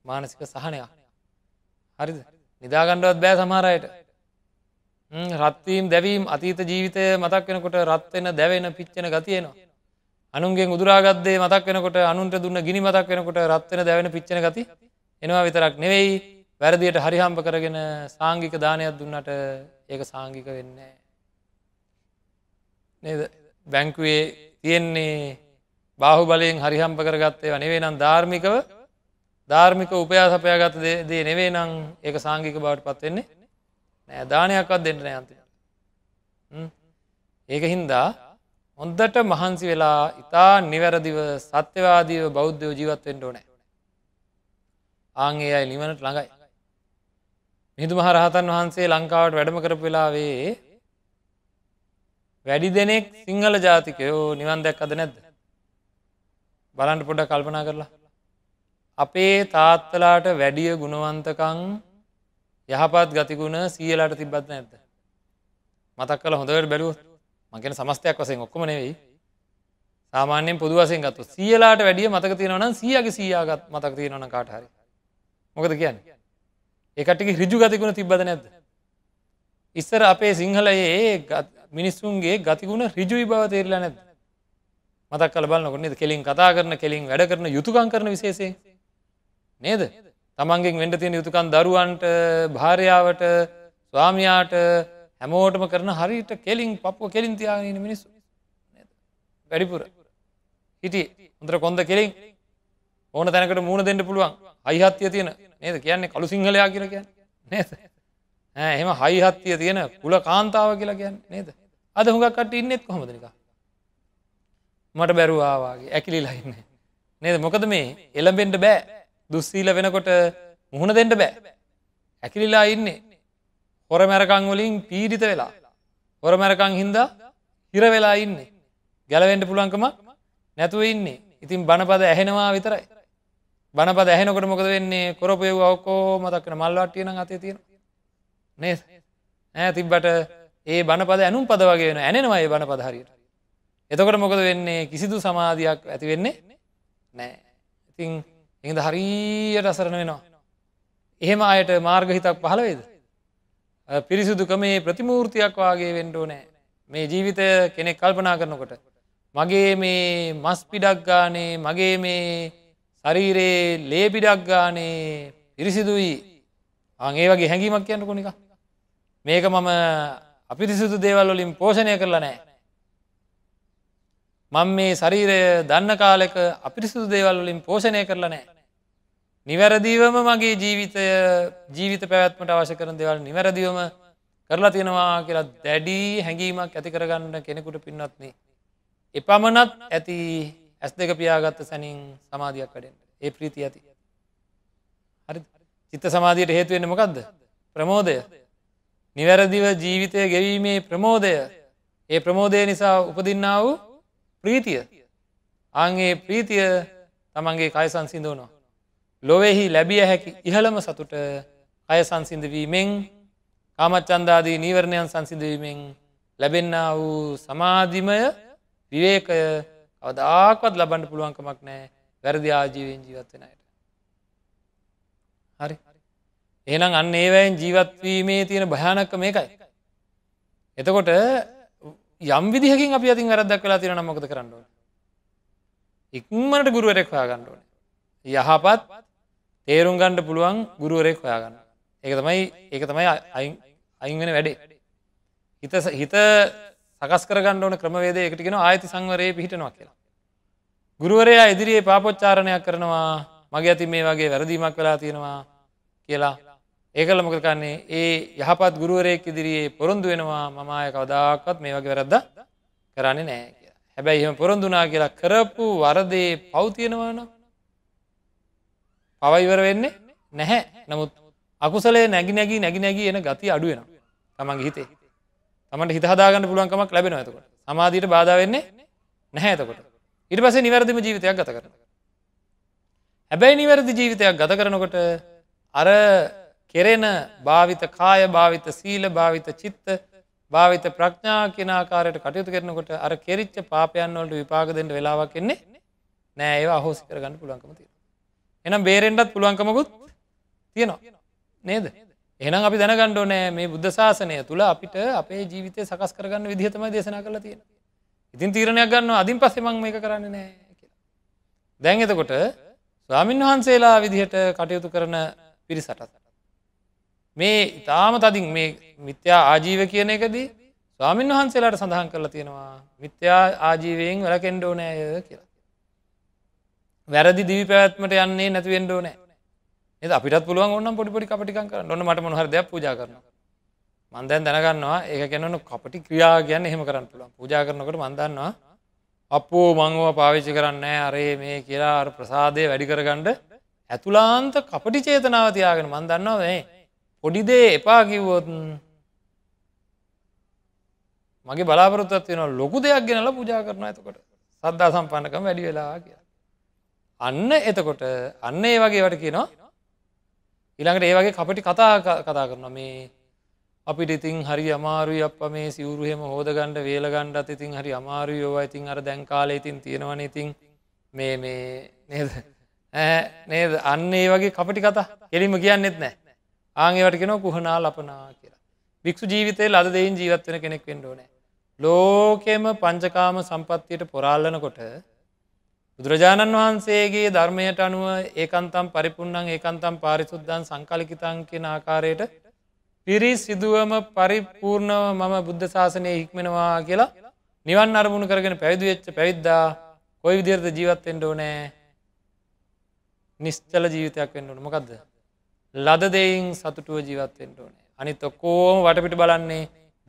මානසික සහනයක් හරිද නිදාගණ්ඩුවත් බෑ සමහරයට රත්වීම් දැවීම් අතීත ජීවිතය මතක් වෙනකොට රත්වෙන දැවෙන පිච්චන ගතියනවා අනුන්ගේ උදුරාගත්දේ මතක් වෙනකොට අනුන්ට දුන්න ගිනි මතක් වෙනකොට රත්වෙන දැවෙන පිච්චන ගති එනවා විතරක් නෙවෙයි වැරදියට හරිහම්ප කරගෙන සාංගික දානයක් දුන්නට ඒක සාංගික වෙන්නේ නේද බැංකුවේ තියෙන්නේ බාහු බලයෙන් හරිහම්ප කරගත් ඒව නෙවේ නම් ධාර්මිකව ධාර්මික උපයා සපයාගත දේ නෙවේ නම් ඒක සංගික බවට පත්වෙන්නේ නෑ දානයක්වත් දෙන්නන යන්තය ඒක හින්දා හොන්දට මහන්සි වෙලා ඉතා නිවැරදිව සත්‍යවාදීව බෞද්ධයෝ ජීවත්වෙන්ට ඕනෑ ආංගේ අයි නිවනට ළඟයි මිදු මහරහතන් වහන්සේ ලංකාවට වැඩම කරපු වෙලාවේ වැඩි දෙනෙක් සිංහල ජාතිකයෝ නිවන් දැක් අද නැද්ද බලන්ට පොඩ කල්පනා කරලා. අපේ තාත්තලාට වැඩිය ගුණවන්තකං යහපත් ගතිගුණ සියලාට තිබත් නැද්ද. මතක් කල හොඳවට බැලුවත් මගෙන සමස්තයක් වසෙන් ඔක්කම නෙවෙයි සාමාන්‍යෙන් පුදු වසෙන් ගත්තු සියලාට වැඩිය මතක තියෙනවන සියගේ සියයාගත් මතක තියෙනවන කාටහරි මොකද කියන්න එකටි රිජු ගතිගුණ තිබ්බද නැද්ද. ඉස්සර අපේ සිංහලයේ මිනිස්සුන්ගේ ගතිගුණ රිජුයි බව තේරලා නැද්ද. මතක් කල බලන්නකොට නද කෙලින් කතා කරන කෙලින් වැඩ කරන යුතුකන් කරන විශේෂේ නේද තමන්ගෙන් වෙන්ඩ තියෙන යුතුකන් දරුවන්ට භාරයාවට ස්වාමයාට හැමෝටම කරන හරිට කෙලින් පප්පු කෙලින් තියාගෙන මිනිස්සු වැඩිපුර හිටි හොඳර කොන්ද කෙලින් ඕන තැනකට මූුණ දෙන්න පුළුවන් අයිහත්්‍යය තියෙන නේද කියන්නේ කළු සිංහලයා කියල කියන්න නේද එම හයිහත්්‍යය තියෙන කුල කාන්තාව කියලා කියන්න නේද අද හුඟක් කට ඉන්නෙත් කොමදනිකා මට බැරුවාවාගේ ඇකිලි ලයින්න. නේද මොකද මේ එළඹෙන්ට බෑ දුස්සීල වෙනකොට මුහුණ දෙෙන්ට බෑ. ඇකිලිලා ඉන්නේ. හොර මැරකංවලින් පීඩිත වෙලා. හොර මැරකං හින්දා හිර වෙලා ඉන්නේ. ගැලවෙන්ට පුලංකම නැතුව ඉන්නේ. ඉතින් බණපද ඇහෙනවා විතරයි. බණපද ඇහෙනකොට මොකද වෙන්නේ කොරපයව ඔක්කෝ මතක්කන මල්වට්ටියන අතේ තියෙන නේ ඇතිබට ඒ බණපද ඇනුම් පද වගේ ඇනෙනවා ඒ බණපදහරියට එතකොට මොකද වෙන්නේ කිසිදු සමාධයක් ඇති වෙන්නේ නෑ ඉතින් එහිද හරීයට අසරණ වෙනවා එහෙම අයට මාර්ග හිතක් පහළවෙද පිරිසිදුක මේ ප්‍රතිමූර්තියක් වගේ වෙන්ඩෝ නෑ මේ ජීවිතය කෙනෙක් කල්පනා කරනකොට මගේ මේ මස් පිඩක් ගානේ මගේ මේ ශරීරයේ ලේපිඩක් ගානේ පිරිසිදුයි අගේ වගේ හැඟීමක් කියන්න කොනික මේක මම අපිරිසිදු දේවල් වලින් පෝෂණය කරලා නෑ මං මේ ශරීරය දන්න කාලෙක අපිරිසුදු දේවල්ලින් පෝෂණය කරලා නෑ. නිවැරදිවම මගේ ජීවිතය ජීවිත පැවැත්මට අවශ කරන දෙවල් නිවැරදිවම කරලා තියෙනවා කියලා දැඩී හැඟීමක් ඇති කරගන්න කෙනෙකුට පින්නත්න්නේ. එපමණත් ඇති ඇස් දෙක පියාගත්ත සැනින් සමාධයක් කඩෙන්ට ඒ ප්‍රීති ඇති හරි චිත්ත සමාධයට හේතුවෙන්න මොකක්ද ප්‍රමෝදය නිවැරදිව ජීවිතය ගෙවීමේ ප්‍රමෝදය ඒ ප්‍රමෝදය නිසා උපදින්නා වූ ප්‍රීතිය ආගේ ප්‍රීතිය තමන්ගේ කය සංසිදුවනවා. ලොවෙහි ලැබිය හැකි ඉහළම සතුට අය සංසිින්දවීමෙන් කාමච්චන්දාදී නීවරණයන් සංසිදුවීමෙන් ලැබෙන්න වූ සමාධිමය විවේකය අවදාකවත් ලබන්ඩ පුළුවන්කමක් නෑ වැරදි ආජීවෙන් ජීවත්වෙනයට. හරි එහනම් අන්න ඒවැයින් ජීවත්වීමේ තියෙන භයානක්ක මේකයි. එතකොට යම් විදිහකින් අපි අතින් වැරදක් වෙලා තිරෙන මොකද කරන්නඩුව ඉක්මට ගුරුවරෙක් හොයාගණ්ඩුවන යහපත් තේරුම් ගණ්ඩ පුළුවන් ගුරුවරෙක් හොයාගන්න ඒක තමයි ඒක තමයි අයින්වෙන වැඩේ හිත හිත සකස් කරගණ්ඩවන ක්‍රමවේද එකටගෙන ආයති සංවරයේ පිහිටනවා කියලා ගුරුවරයා ඉදිරියේ පාපොච්චාරණයක් කරනවා මගේ ඇති මේ වගේ වැරදීමක් වෙලා තියෙනවා කියලා ඒකල මොකද කන්නේ ඒ යහපත් ගුරුවරයෙක් ඉදිරියේ පොරොන්දු වෙනවා මමය කවදාකත් මේ වගේ වැරද්ද කරන්නේ නෑ කිය හැබැයි එහම පොරොන්දුනා කියලා කරපු වරදේ පවතියෙනවාන පවයිවර වෙන්නේ නැහැ නමුත් අකුසලේ නැගි නැගී නැගි නැගී එන ගති අඩුවෙන තමන්ගේ හිතේ තමට හිතහදාගන්න පුළුවන්කමක් ලැබෙන ඇතකොට සමාධීයට බාධ වෙන්නේ නැහැ ඇතකොට ඉට පස නිවැරදිම ජීවිතයක් ගත කරන හැබැයි නිවැරදි ජීවිතයක් ගත කරනකොට අර කෙරෙන භාවිත කාය භාවිත සීල භාවිත චිත්ත භාවිත ප්‍රඥා කෙනකාරයට කටයුතු කරනකොට අර කෙරිච්ච පාපයන්වලට විපාගදෙන්ට වෙලාවක් කෙන්නේ නෑ ඒවා අහෝසි කරගන්න පුළුවන්කම තියෙන. එනම් බේරෙන්ටත් පුළුවන්කමකුත් තියෙනවා නේද. එනම් අපි දැනගණ්ඩ නෑ මේ බුද්ධ ශාසනය තුළ අපිට අපේ ජීවිතය සකස් කරගන්න විදිහතම දේශනා කළ තියෙන. ඉතින් තීරණයක් ගන්න අධින් පස්සෙමං මේ කරන්න නෑ කියලා. දැන් එතකොට ස්වාමින් වහන්සේලා විදිහට කටයුතු කරන පිරිසටත්. මේ ඉතාම තදින් මේ මිත්‍යා ආජීව කියන එකදී ස්වාමීන් වහන්සේලාට සඳහන් කරලා තියෙනවා මිත්‍යා ආජීවයෙන් වැලකෙන්ඩෝ නෑය කියලා. වැරදි දිවි පැවැත්මට යන්නේ නැතිවෙන්ඩෝ නෑ එ අපිට පුළුවන් ඔන්න පොඩිපොඩි කපටිකන් කර ොන්න මට මොහරද පූජා කරන මන්දැන් දැනගන්නවා ඒ කැනන කපටි ක්‍රියා කියන්න එහෙම කරන්න පුළුවන් පූජා කරනකට මන්දන්නවා අපෝ මංව පාවිච්චි කරන්න අරේ මේ කියලා ප්‍රසාදය වැඩි කරගණ්ඩ ඇතුලාන්ත කපටි චේතනාව තියාගෙන මන්දන්නවා මේ පොඩිදේ එපා කිව්වොත් මගේ බලාපොරොත්තත් වෙන ලොකු දෙයක් ගෙනල පුජා කරන ඇතකොට සද්දා සම්පන්නකම වැඩි වෙලා කිය අන්න එතකොට අන්න ඒ වගේ වැට කියනවා ඉළඟට ඒ වගේ කපටි කතා කතා කරන මේ අපිට ඉතින් හරි අමාරුයි අප මේ සිවරුහෙම හෝදගණ්ඩ වේල ගණ්ඩත් ඉතින් හරි අමාරුයෝව ඉතින් අර දැන්කාලේ ඉතින් තියෙනවන ඉතින් මේ මේ නේද නේද අන්න ඒ වගේ කපටි කතා කෙලිම කියන්නෙත් නෑ ආංගේවටගෙන කුහනා ලපනා කියලා භික්ෂු ජීවිතය ලද දෙයින් ජීවත්වෙන කෙනෙක් වෙන්ඩෝනෑ ලෝකෙම පංචකාම සම්පත්තියට පොරාල්ලනකොට බුදුරජාණන් වහන්සේගේ ධර්මයට අනුව ඒකන්තම් පරිපුන්නන් ඒකන්තම් පාරිසුද්දන් සංකලිකිතන් කියෙන ආකාරයට පිරි සිදුවම පරිපූර්ණව මම බුද්ධ ශාසනය හික්මෙනවා කියලා නිවන් අරමුණ කරගෙන පැවිදි වෙච්ච පැවිද්දා කොයි විදිරද ජීවත්තෙන්ට ඕනෑ නිශ්චල ජීවිතයක් වෙන්නුට මොකක්ද ලදදයින් සතුටුව ජීවත්වෙන්ට ඕනේ අනි තොක්කෝම වටපිට බලන්නේ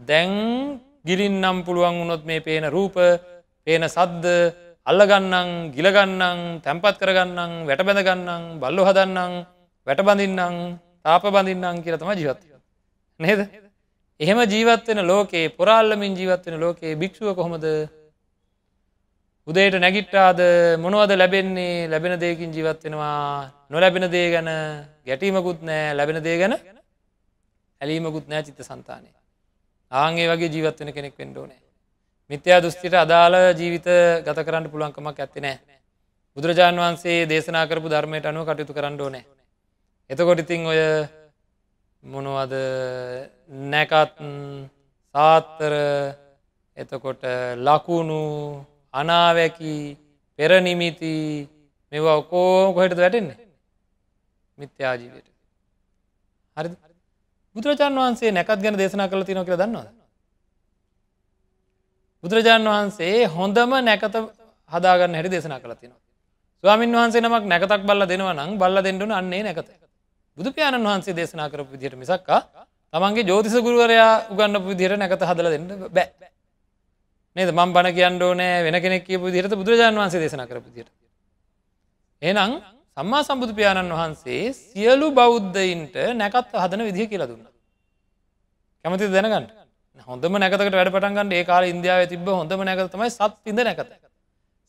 දැන් ගිලින්නම් පුළුවන් වුනොත් මේ පේන රූප පේන සද්ද අල්ලගන්නං ගිලගන්නං තැම්පත් කරගන්නං වැටබැඳගන්නං බල්ලු හදන්නං වැටබඳින්නම් තාප බඳින්නම් කියර තම ජීවත්ය නේද එහෙම ජීවත්වෙන ලෝකේ පුරාල්ලමින් ජීවත්වෙන ලෝකේ භික්ෂුව කොහොමද උදේට නැගිට්ටාද මොනවද ලැබෙන්නේ ලැබෙන දේකින් ජීවත් වෙනවා නොලැබෙන දේ ගැන ගැටීමකුත් නෑ ලැබෙන දේ ගැන ඇලීමකුත් නෑ චිත්ත සන්තානය ආන්ගේ වගේ ජීවත් වෙන කෙනෙක් වෙන්ඩෝනෑ මිත්‍යා දුස්තිට අදාළ ජීවිත ගත කරන්න පුළුවන්කමක් ඇති නෑ බුදුරජාණන් වන්සේ දේශනා කරපු ධර්මයට අනුව කටයුතු කරන්න ඕනෑ එතකොටිතින් ඔය මොනවද නැකත් සාත්තර එතකොට ලකුණු අනාවැකි පෙරනිමිති මෙවා ඔකෝම කොහෙටද වැටෙන්නේ මිත්‍යාජීවයට හරි බුදුරජාන් වහන්සේ නැකත් ගැන දේශනා කළ තිනො කියල දන්නවා බුදුරජාන් වහන්සේ හොඳම නැකත හදාගන්න හැරි දේශනා කළ තිනවා ස්වාමින් වහන්සේ නමක් නැකතක් බල්ල දෙනවා නම් බල්ල දෙඩුන අන්නේ නැකත බුදුපාණන් වහන්සේ දේශනා කරපු විදියට මිසක්කා තමන්ගේ ජෝතිස ගුරුවරයා උගන්න විදිහයට නැකත හදල දෙන්න බෑ නේද මම් බණ කියන්න ඕනෑ වෙන කෙනෙක් කියපු දිරට බුදුරජාන් වන්සේ දේශන කරපුදිට. එනම් සම්මා සම්බුදු පියාණන් වහන්සේ සියලු බෞද්ධයින්ට නැකත් හදන විදිහ කියලා දුන්න. කැමති දැනගන්න හොඳම නැකතකට වැඩ පටන්ගන්න ඒ කාල ඉන්දියාව තිබ හොඳම නැකතමයි සත් ඉද නැකත.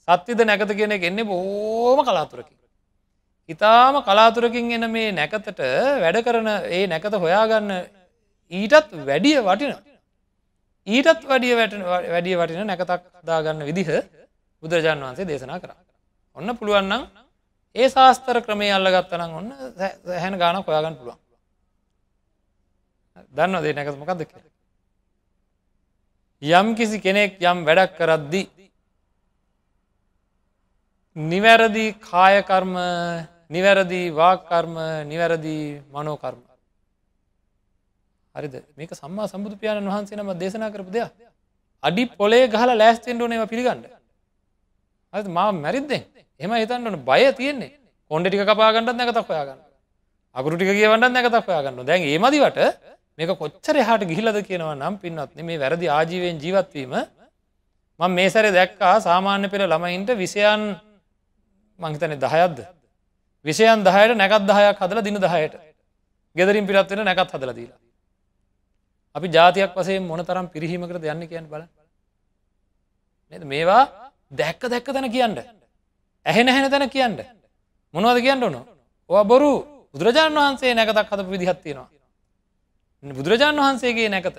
සත්තිද නැකත කියෙනෙ එන්නේ බෝම කලාතුරකි. ඉතාම කලාතුරකින් එන මේ නැකතට වැඩ කරන ඒ නැකත හොයාගන්න ඊටත් වැඩිය වටිනවා. ඊටත් වැඩිය වැට වැඩිය වටින නැකතක් දාගන්න විදිහ බුදුරජාන් වහන්සේ දේශනා කර ඔන්න පුළුවන්නම් ඒ ශාස්තර ක්‍රමය අල්ලගත්තනම් ඔන්න සැහැන ගාන කොයාගන්න පුළුවන් දන්න දේ නැකත මොකක්ද කිය යම් කිසි කෙනෙක් යම් වැඩක් කරද්දී නිවැරදි කායකර්ම නිවැරදි වාකර්ම නිවැරදි මනෝකර්ම හරිද මේක සම්මා සම්බුදු පියාණන් වහන්සේ නම දේශනා කරපු දෙයක් අඩි පොලේ ගහල ලෑස්තෙන්ට ඕනේ පිළිගන්න ඇ මා මැරිද්දෙන් එම හිතන්නට බය තියෙන්නේ කොන්ඩ ටික කපාගන්නත් නැකතක් ඔයාගන්න අගුරු ටික කියවන්නත් නැකතක් ඔයාගන්න දැන් ඒ මදිවට මේක කොච්චර හට ගිහිලද කියනවා නම් පින්නත් මේ වැරදි ආජීවයෙන් ජීවත්වීම මං මේ සැරේ දැක්කා සාමාන්‍ය පෙළ ළමයින්ට විසයන් මංහිතනේ දහයක්ද විෂයන් දහයට නැකත් දහයක් හදල දින දහයට ගෙදරින් පිරත්වෙන නැකත් හදල දීලා අපි ජාතියක් වසේ මොන තරම් පිරිහීමකට යන්න කියන්න බල මේවා දැක්ක දැක්ක තැන කියන්න ඇහෙන හැන තැන කියන්න මොනවද කියන්න ඕනු ඔ බොරු බුදුරජාණන් වහන්සේ නැකතක් හතපු විදිහත්තියෙනවා බුදුරජාණන් වහන්සේගේ නැකත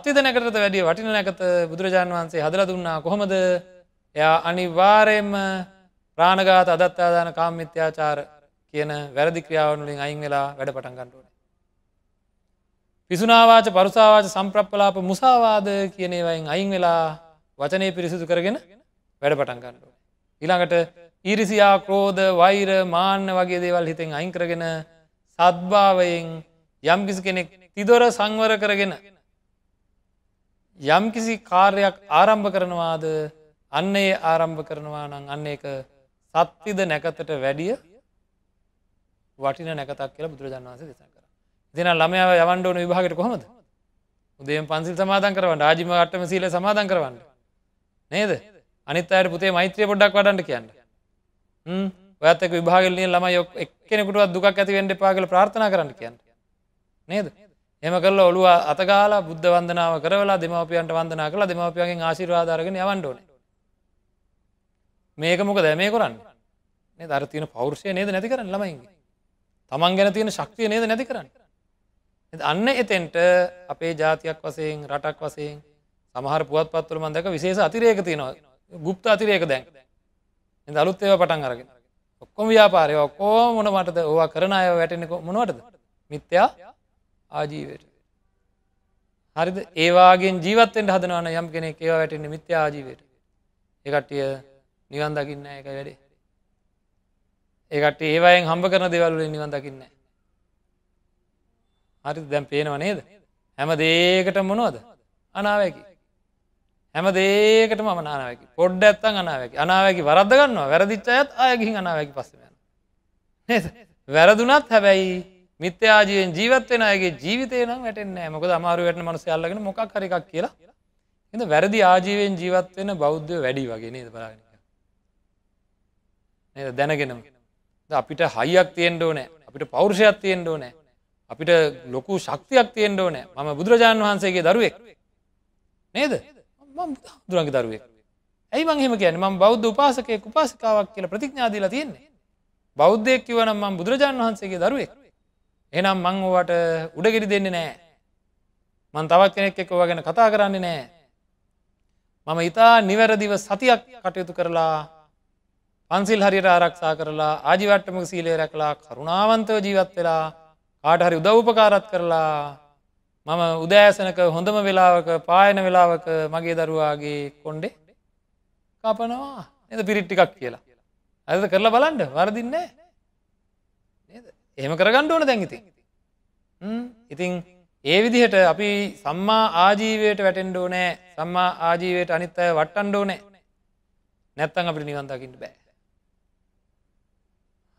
සත්‍යද නැකරත වැඩිය වටින නැකත බුදුරජාණන් වහන්සේ හදල දුන්නා කොහොමද එයා අනිවාරයෙන්ම ප්‍රාණගාත අදත්තාදාන කාමිත්‍යාචාර කියන වැරදි ක්‍රියාවනුලින් අයින් වෙලා වැඩ පටන් ගන්නටුවට පිසුනාවාච පරුසාවාච සම්ප්‍රප්පලාප මුසාවාද කියනේවයින් අයින් වෙලා වචනය පිරිසිදු කරගෙන වැඩ පටන් ගන්නට. ඉළඟට ඉරිසියා ක්‍රෝධ වෛර මාන්‍ය වගේ දේවල් හිතෙන් අයින් කරගෙන සත්භාවයෙන් යම්කිසි කෙනෙක් තිදොර සංවර කරගෙන යම්කිසි කාර්යක් ආරම්භ කරනවාද අන්නේ ආරම්භ කරනවා නම් අන්න එක සත්තිද නැකතට වැඩිය වටින නැකතක් කියලා බුදුරජන් වන්සේ දෙසක. දෙන ළමයාව යවන්ඩෝන විභාගට කොහොමද උදේ පන්සිල් සමාධන් කරවන්න ආජිම අටම සීල සමාධන් කරවන්න නේද අනිත් අයට පුතේ මෛත්‍රය පොඩ්ඩක් වඩන්ට කියන්න ඔයත්තක විභාගල ළම යොක් එක්කෙනෙකුට දුක් ඇති වෙන්ඩ පාගල ප්‍රාර්ථනා කරන්න කියන්න නේද එම කරල ඔලුව අතගාලා බුද්ධ වන්දනාව කරලා දෙමවපියන්ට වන්දනා කළ දෙමවපියන්ගේ ආශිරවාදාරගෙන යවන්ඩෝන මේක මොක දැමේ කොරන්න දර තින පෞරුෂය නේද නැති කරන්න ළමයින්ගේ තමන් ගැන තියෙන ශක්තිය නේද නැති කරන්න අන්න එතෙන්ට අපේ ජාතියක් වසයෙන් රටක් වසයෙන් සමහර පුවත් පත්තුල මන්දක විශේෂ අතිරේක තියෙනවා ගුප්ත අතිරේක දැන් එ අලුත් ඒව පටන් අරගෙන ඔක්කොම ව්‍යාපාරය ඔක්කෝ මොන මටද ඕවා කරන අය වැටෙනෙක මොනවටද මිත්‍යා ආජීවයට හරිද ඒවාගේ ජීවත්තෙන් හදනවන යම් කෙනෙ ඒවා වැටෙන්නේ මිත්‍යා ආජීවයට එකට්ටිය නිවන් දකින්න එක වැඩේ ඒකට ඒවයෙන් හම්බ කරන දෙවල්ල නිවන් දකින්නේ හරි දැම් පේනව නේද හැම දේකට මොනවද අනාවැකි හැම දේකට ම නාවැකි පොඩ්ඩ ඇත්තන් අනාවැකි අනාවැකි වරද ගන්නවා වැරදිච්ච අයත් අයගිහි අනාවැකි පස්සමන නේද වැරදුනත් හැබැයි මිත්‍යාජයෙන් ජීවත්වෙන අයගේ ජීවිතය නම් වැටෙන්නේ මොක අමාරුවැට මනස අල්ලගෙන මොකක් හරිකක් කියලා එඳ වැරදි ආජීවයෙන් ජීවත්වෙන බෞද්ධ වැඩි වගේ නේද බලාගෙන නද දැනගෙනම අපිට හයියක් තියෙන්ඩෝ නෑ අපිට පෞරුෂයක් තියෙන්ඩෝ නෑ අපිට ලොකු ශක්තියක් තියෙන්ට ඕනෑ මම බුදුරජාණන් වහන්සේගේ දරුවෙක් නේද බුදුරන්ගේ දරුවෙක් ඇයි මංහෙම කියන ම බෞද්ධ උපාසකය උපාසිකාවක් කියල ප්‍රතිඥාදීලා තියෙන්නේ බෞද්ධයක් කිවනම් ම බුදුරජාණන් වහන්සේගේ දරුවෙක් එනම් මං ඕවට උඩගෙරි දෙන්නේ නෑ මන් තවත් කෙනෙක් එක්ව ගැන කතා කරන්නේ නෑ මම ඉතා නිවැරදිව සතියක් කටයුතු කරලා පන්සිල් හරියට ආරක්ෂා කරලා ආජිවට්ටමක සීලේ රැකලා කරුණාවන්තව ජීවත් වෙලා කාටහරි උදව්පකාරත් කරලා මම උදෑසනක හොඳම වෙලාවක පායන වෙලාවක මගේ දරුවාගේ කොන්්ඩෙ කපනවා එද පිරිට්ටිකක් කියලා ඇද කරලා බලන්ඩ වරදින්නේ එහෙම කරගණ්ඩ ඕන දැන්ගිති ඉතිං ඒ විදිහට අපි සම්මා ආජීවයට වැටෙන්ඩෝ නෑ සම්මා ආජීවයට අනිත් අය වට්ටන්ඩෝ නෑ නැත්තන් අපිට නිවන්දකිට බෑ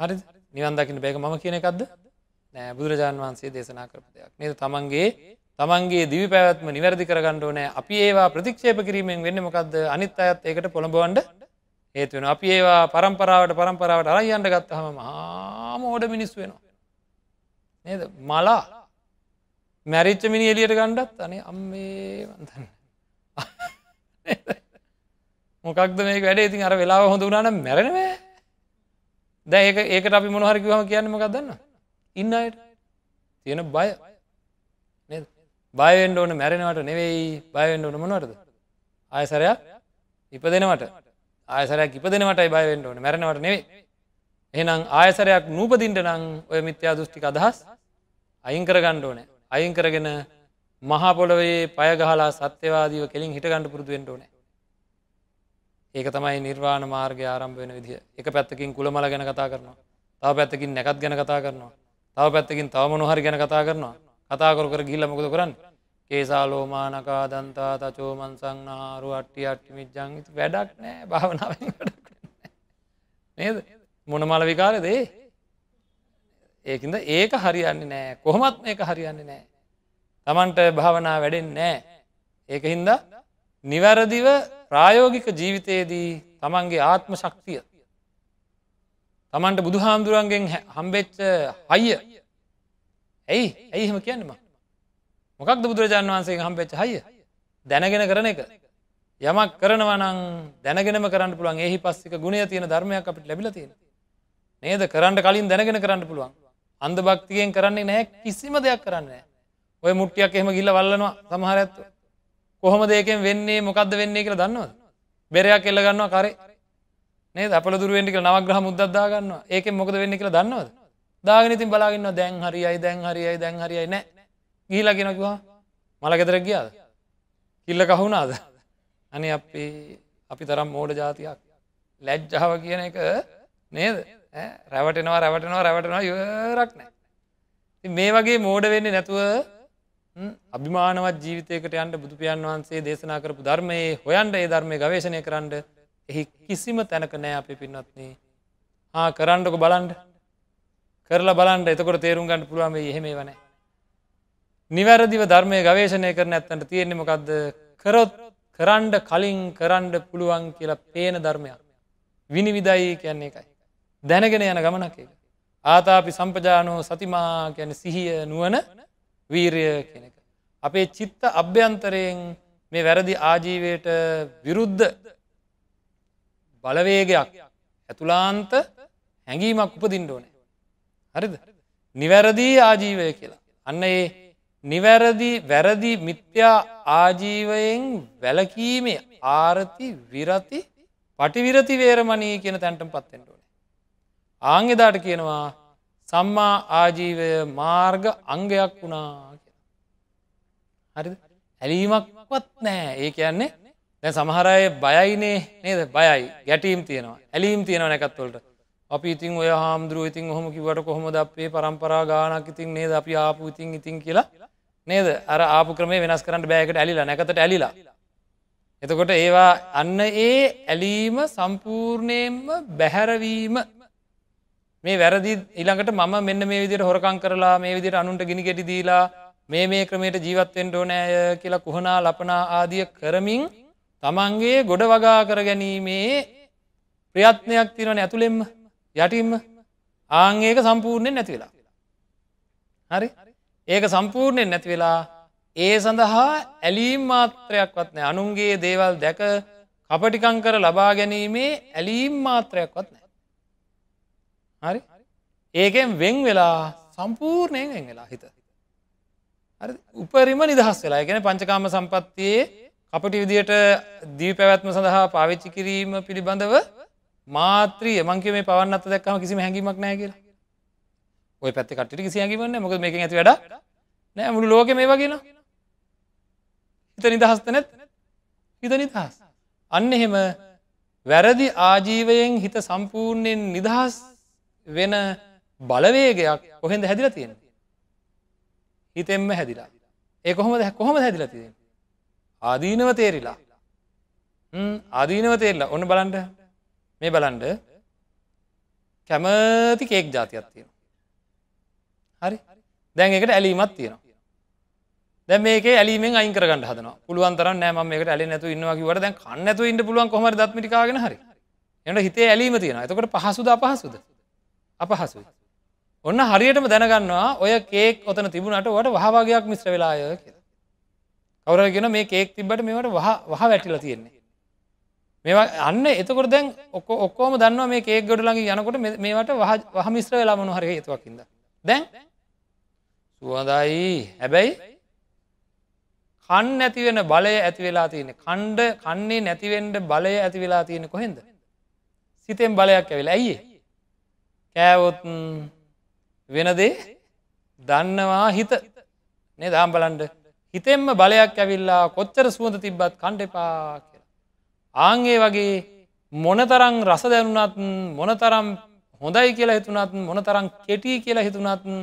හරි නිවන්දකින්න බෑක මම කියන එකක්ද නෑ බුදුරජාන් වහන්සේ දේශනා කරන දෙයක් නද තමන්ගේ තමන්ගේ දිවි පැවත්ම නිවැරදි කරගන්නඩ නෑ අපි ඒවා ප්‍රතික්ෂේප කිරීමෙන් වෙන්න මොකක්ද අනිත් අයත් ඒකට පොළඹවන්ඩ ඒත් වෙන අපි ඒවා පරම්පරාවට පරම්පරාවට අරයියන්ට ගත්තහම මහාම ඕඩ මිනිස් වෙනවා නේද මලා මැරිච්ච මිනි එලියට ගණ්ඩත් අනේ අම්මේ වන්දන්න මොකක්ද මේ වැඩ ඉතින් අර වෙලා හොඳ වනාන මැරණවේ දැ ඒකට අපි මොනහරකිවම කියන්නම ගදන්නවා ඉන්න අයට තියෙන බය බයවෙන්ඩ ඕන මැරෙනවට නෙවෙයි බයවෙන්ඩ ඕන මොනවටද ආයසරයක් ඉපදෙනවට ආයසරයක් ඉපදෙනවටයි බයවෙන්ඩ ඕන මැරණවට නෙවේ එහනම් ආයසරයක් නූපදින්ට නං ඔය මිත්‍යා දෘෂ්ටික අදහස් අයින් කරගණ්ඩ ඕනෑ අයින් කරගෙන මහපොළොවේ පයගහලා සත්‍යවාදීව කෙලින් හිටගණඩ පුරදුුවෙන්ට ඕනෑ ඒක තමයි නිර්වාණ මාර්ග ආරම්භ වෙන විදිහ එක පැත්තකින් කුළමල ගැන කතා කරනවා තව පැත්තකින් නැකත් ගැන කතා කරනවා තව පැත්තකින් තවම නොහරි ගැන කතා කරනවා කතාකර කර ගිල්ලමකද කරන්න කේසාලෝමානකා දන්තා තචෝමන් සංනාරු අට්ටි අට්ටිමි ජංගිත වැඩක් නෑ භාවනාව නේද මොනමල විකාරදේ ඒකද ඒක හරියන්න නෑ කොහොමත් ඒක හරියන්න නෑ තමන්ට භාවනා වැඩෙන් නෑ ඒක හින්දා නිවැරදිව ප්‍රායෝගික ජීවිතයේදී තමන්ගේ ආත්ම ශක්තිය තමන්ට බුදු හාමුදුරන්ගෙන් හම්බෙච්ච අයිය ඇයි ඇයි හෙම කියන්නම මොකක් බුදුරජාන් වහන්සේ හම්පෙච්ච අය දැනගෙන කරන එක යමක් කරනවනං දැනගෙනම කරන්න පුළුවන් එහි පස්සික ගුණය තියෙන ධර්මයක් අපිට ලැබිල තියෙන නේද කරන්න කලින් දැනගෙන කරන්න පුළුවන් අන්ද භක්තියෙන් කරන්නේ නෑ කිසිම දෙයක් කරන්නේ ඔය මුට්ටියක් එහෙම ගිල්ල වල්ලනවා සමහරඇත්තු කොහොම දෙකෙන් වෙන්නේ මොකක්ද වෙන්නේ කියලා දන්නවා බෙරයක් එල්ලගන්නවා කරේ නේ අපල දුරුවෙන්ටික නවග්‍රහ මුද්දදා ගන්න ඒක මොකද වෙන්න කියලා දන්නවද දාගනතින් බලාගන්න දැන් හරියි දැන් හරියි දැන් හරියි නෑ ගීලගෙනකිවා මලගෙදර ගියාද කිල්ල කහුුණාද අනි අපි අපි තරම් මෝඩ ජාතියක් ලැජ්ජාව කියන එක නේද රැවටෙනවා රැවටනවා රැවටනවා යරක් නෑ මේ වගේ මෝඩ වෙන්නේ නැතුව අභිමානවත් ජීවිතයකට යන්ට බුදුපියන් වහන්සේ දේශනා කරපු ධර්මයේ හොයන්ට ඒ ධර්මය ගවේශණය කරන්න එහි කිසිම තැනක නෑ අපි පින්නත්න්නේ හා කරන්නක බලන්ඩ කරලා බලන්ට එතකොට තේරුම් ගන්න පුළුවම එහෙමේ වන නිවැරදිව ධර්මය ගවේශණය කරන ඇත්තට තියෙන්නෙමකක්ද කරොත් කරන්ඩ කලින් කරන්ඩ පුළුවන් කියලා පේන ධර්මයක් විනිවිධයි කියන්නේ එකයි දැනගෙන යන ගමනක ආතාපි සම්පජානෝ සතිමා ගැන සිහිය නුවන වීරය කෙනෙක අපේ චිත්ත අභ්‍යන්තරයෙන් මේ වැරදි ආජීවයට විරුද්ධ බලවේගයක් ඇතුලාන්ත හැඟීමක් උපදින්ට ඕනේ. හරිද නිවැරදිී ආජීවය කියලා. අන්න ඒ නිවැරදි වැරදි මිත්‍යා ආජීවයෙන් වැලකීමේ ආරති විරති පටිවිරති වේරමණී කියන තැන්ටම් පත්තෙන්ට ඕනේ. ආංගෙදාට කියනවා සම්මා ආජීවය මාර්ග අංගයක් වුණා හරි ඇලීමක්වත් නෑ ඒ කියන්නේ දැ සමහරය බයයිනේ නේද බයයි ගැටීම් තියෙනවා ඇලීම් තියෙන නැකත්වලට අපි ඉතින් ඔය හාමුදුරුව ඉතින් හොම කිවට කොහොමද අපේ පරම්පරා ගානක් ඉතින් නේද අපි ආපු ඉතින් ඉතින් කියලා නේද අර ආපු ක්‍රමේ වෙනස් කරන්න බෑකට ඇලිලා නැකට ඇලිලා එතකොට ඒවා අන්න ඒ ඇලීම සම්පූර්ණයෙන්ම බැහැරවීම මේ වැරදි ඉළඟට මම මෙන්න මේ විදිට හොරකං කරලා මේ විදිට අනුන්ට ගිනි ගෙටි දීලා මේ මේ ක්‍රමයට ජීවත්වෙන්ට ඕනෑය කියලා කුහනා ලපනා ආදිය කරමින් තමන්ගේ ගොඩ වගා කර ගැනීමේ ප්‍රයත්නයක් තිරන ඇතුළෙම යටිම්ම ආංඒක සම්පූර්ණයෙන් නැති වෙලා. හරි ඒක සම්පූර්ණයෙන් නැති වෙලා ඒ සඳහා ඇලීම් මාත්‍රයක්වත් නෑ අනුන්ගේ දේවල් දැක කපටිකං කර ලබා ගැනීමේ ඇලීම් මාත්‍රයක්වත් නෑ. හරි ඒකෙන් වෙන් වෙලා සම්පූර්ණයෙන් වෙන් වෙලා හිත. උපරිම නිදහස් වෙලා ගැන පංචකාම සම්පත්තියේ අපට විදියට දී පැවැත්ම සඳහා පාවිච්චි කිරීම පිළිබඳව මාත්‍රී මංකේ මේ පවන්න අත දක්කම කිසිම හැඟීමක් නෑ කියලා ඔය පැත්ති කට්ටි කිසි හැඟීමන්න මොකද මේක ඇති වැඩ නෑ මුළු ලෝක මේ වගෙන හිත නිදහස්ත නැත් හිත නිදහස් අන්න එහෙම වැරදි ආජීවයෙන් හිත සම්පූර්ණයෙන් නිදහස් වෙන බලවේගයක් කොහෙන්ද හැදිලා තියෙන. හිතෙන්ම හැදිලා. ඒ කොහොමද කොහොම හැදිලා තියෙන. ආදීනව තේරිලා ආදීනව තේරලා ඔන්න බලන්ට මේ බලන්ඩ කැමති කේක් ජාතියක් තියෙනවා හරි දැන් එකට ඇලීමත් තියෙනවා දැ මේක ඇලීමෙන් අයිකරගන්න හදන පුළුවන්තර නෑම මේකට ඇල නැතු ඉන්නවාකිවට දැන් කන්නතු ඉන්න පුළුවන් කොම දත්මිකාගෙන හරි එට හිතේ ඇලීම තියෙන එතකට පහසුද අපහසුද අපහසුයි ඔන්න හරියටම දැනගන්නවා ඔය කේක් ඔතන තිබුණට වට වහවාගයක් මිශ්‍ර වෙලාය කියලා කවරගෙන මේ කේක් තිබට මේට වහ වැටිල තියෙන්නේ මේවා අන්න එතකොට දැන් ඔක්ක ඔක්කෝම දන්න මේ කේක් ගොඩ ළඟ යනකොට මේවට වහමිස්ත්‍ර වෙලාමනු හරි ඒතුවක්කින්ද දැන් සුවදයි හැබැයි කන් නැතිවෙන බලය ඇති වෙලා තියෙන කණ්ඩ කන්නේ නැතිවෙන්ඩ බලය ඇති වෙලා තියෙන කොහෙන්ද සිතෙන් බලයක් ඇවෙලා ඇයි කෑවොත් වෙනදේ දන්නවා හිත නේ දාම් බලන්ඩ හිතෙන්ම බලයක් ඇවිල්ලා කොච්චර සුවඳ තිබ්බත් කණ්ඩ එපා කියලා. ආංගේ වගේ මොනතරං රස දැනුනත් මොනතරම් හොඳයි කියලා හිතුනත් මොනතරං කෙටී කියලා හිතුනත්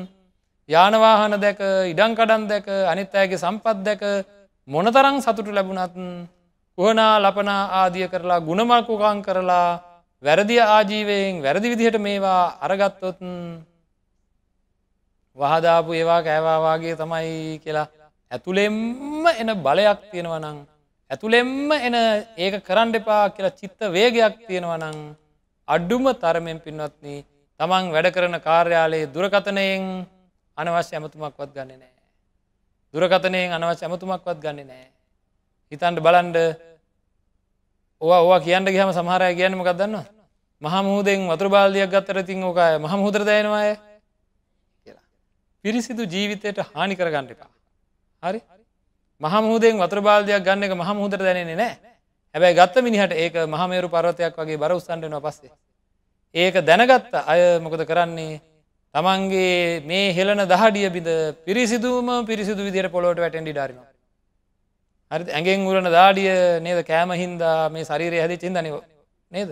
යානවාහන දැක ඉඩංකඩන් දැක අනිත් අයගේ සම්පත් දැක මොනතරං සතුට ලැබුණත් කුහනා ලපනා ආදිය කරලා ගුණමල්කුකං කරලා වැරදි ආජීවයෙන් වැරදි විදිහට මේවා අරගත්තොත් වහදාපු ඒවා කෑවාවාගේ තමයි කියලා ඇතුළෙම්ම එන බලයක් තියෙනවනං ඇතුළෙම්ම එන ඒක කරන්න එපා කියලා චිත්ත වේගයක් තියෙනවනං අඩ්ඩුම තරමෙන් පින්වත්න තමන් වැඩ කරන කාර්යාලයේ දුරකතනයෙන් අනවශ්‍ය ඇමතුමක්වත් ගන්නේ නෑ. දුරකතනයෙන් අනවශ්‍ය ඇමතුමක්වත් ගන්නේ නෑ. හිතන්ට බලන්ඩ ඕ ඕ කියන්න ගහම සමහරය කියන්නමකක් දන්න මහමුහදෙන් වතුර බාලයක් ගත්තර තින් ඕකය මහමුදර දයනවාය කියලා. පිරිසිදු ජීවිතයට හානි කරගන්නකා. හරි මහමුදෙන් වත්‍ර බාලයක් ගන්න එක මහමුහදර දැනෙන්නේ නෑ හැබැයි ගත්ත මිනිහට ඒක මහමේරු පරවතයක් වගේ බර උස්සන්ටනවා පස්සේ. ඒක දැනගත්ත අය මොකද කරන්නේ තමන්ගේ මේ හෙළන දහඩිය බිඳ පිරිසිදුම පිරිසිදු විදිර පොලොට වැටෙන්ඩි ඩාරන. හරි ඇගෙන් උරන දාඩිය නේද කෑම හින්දා මේ ශරීරය හැදි චින්දනව නේද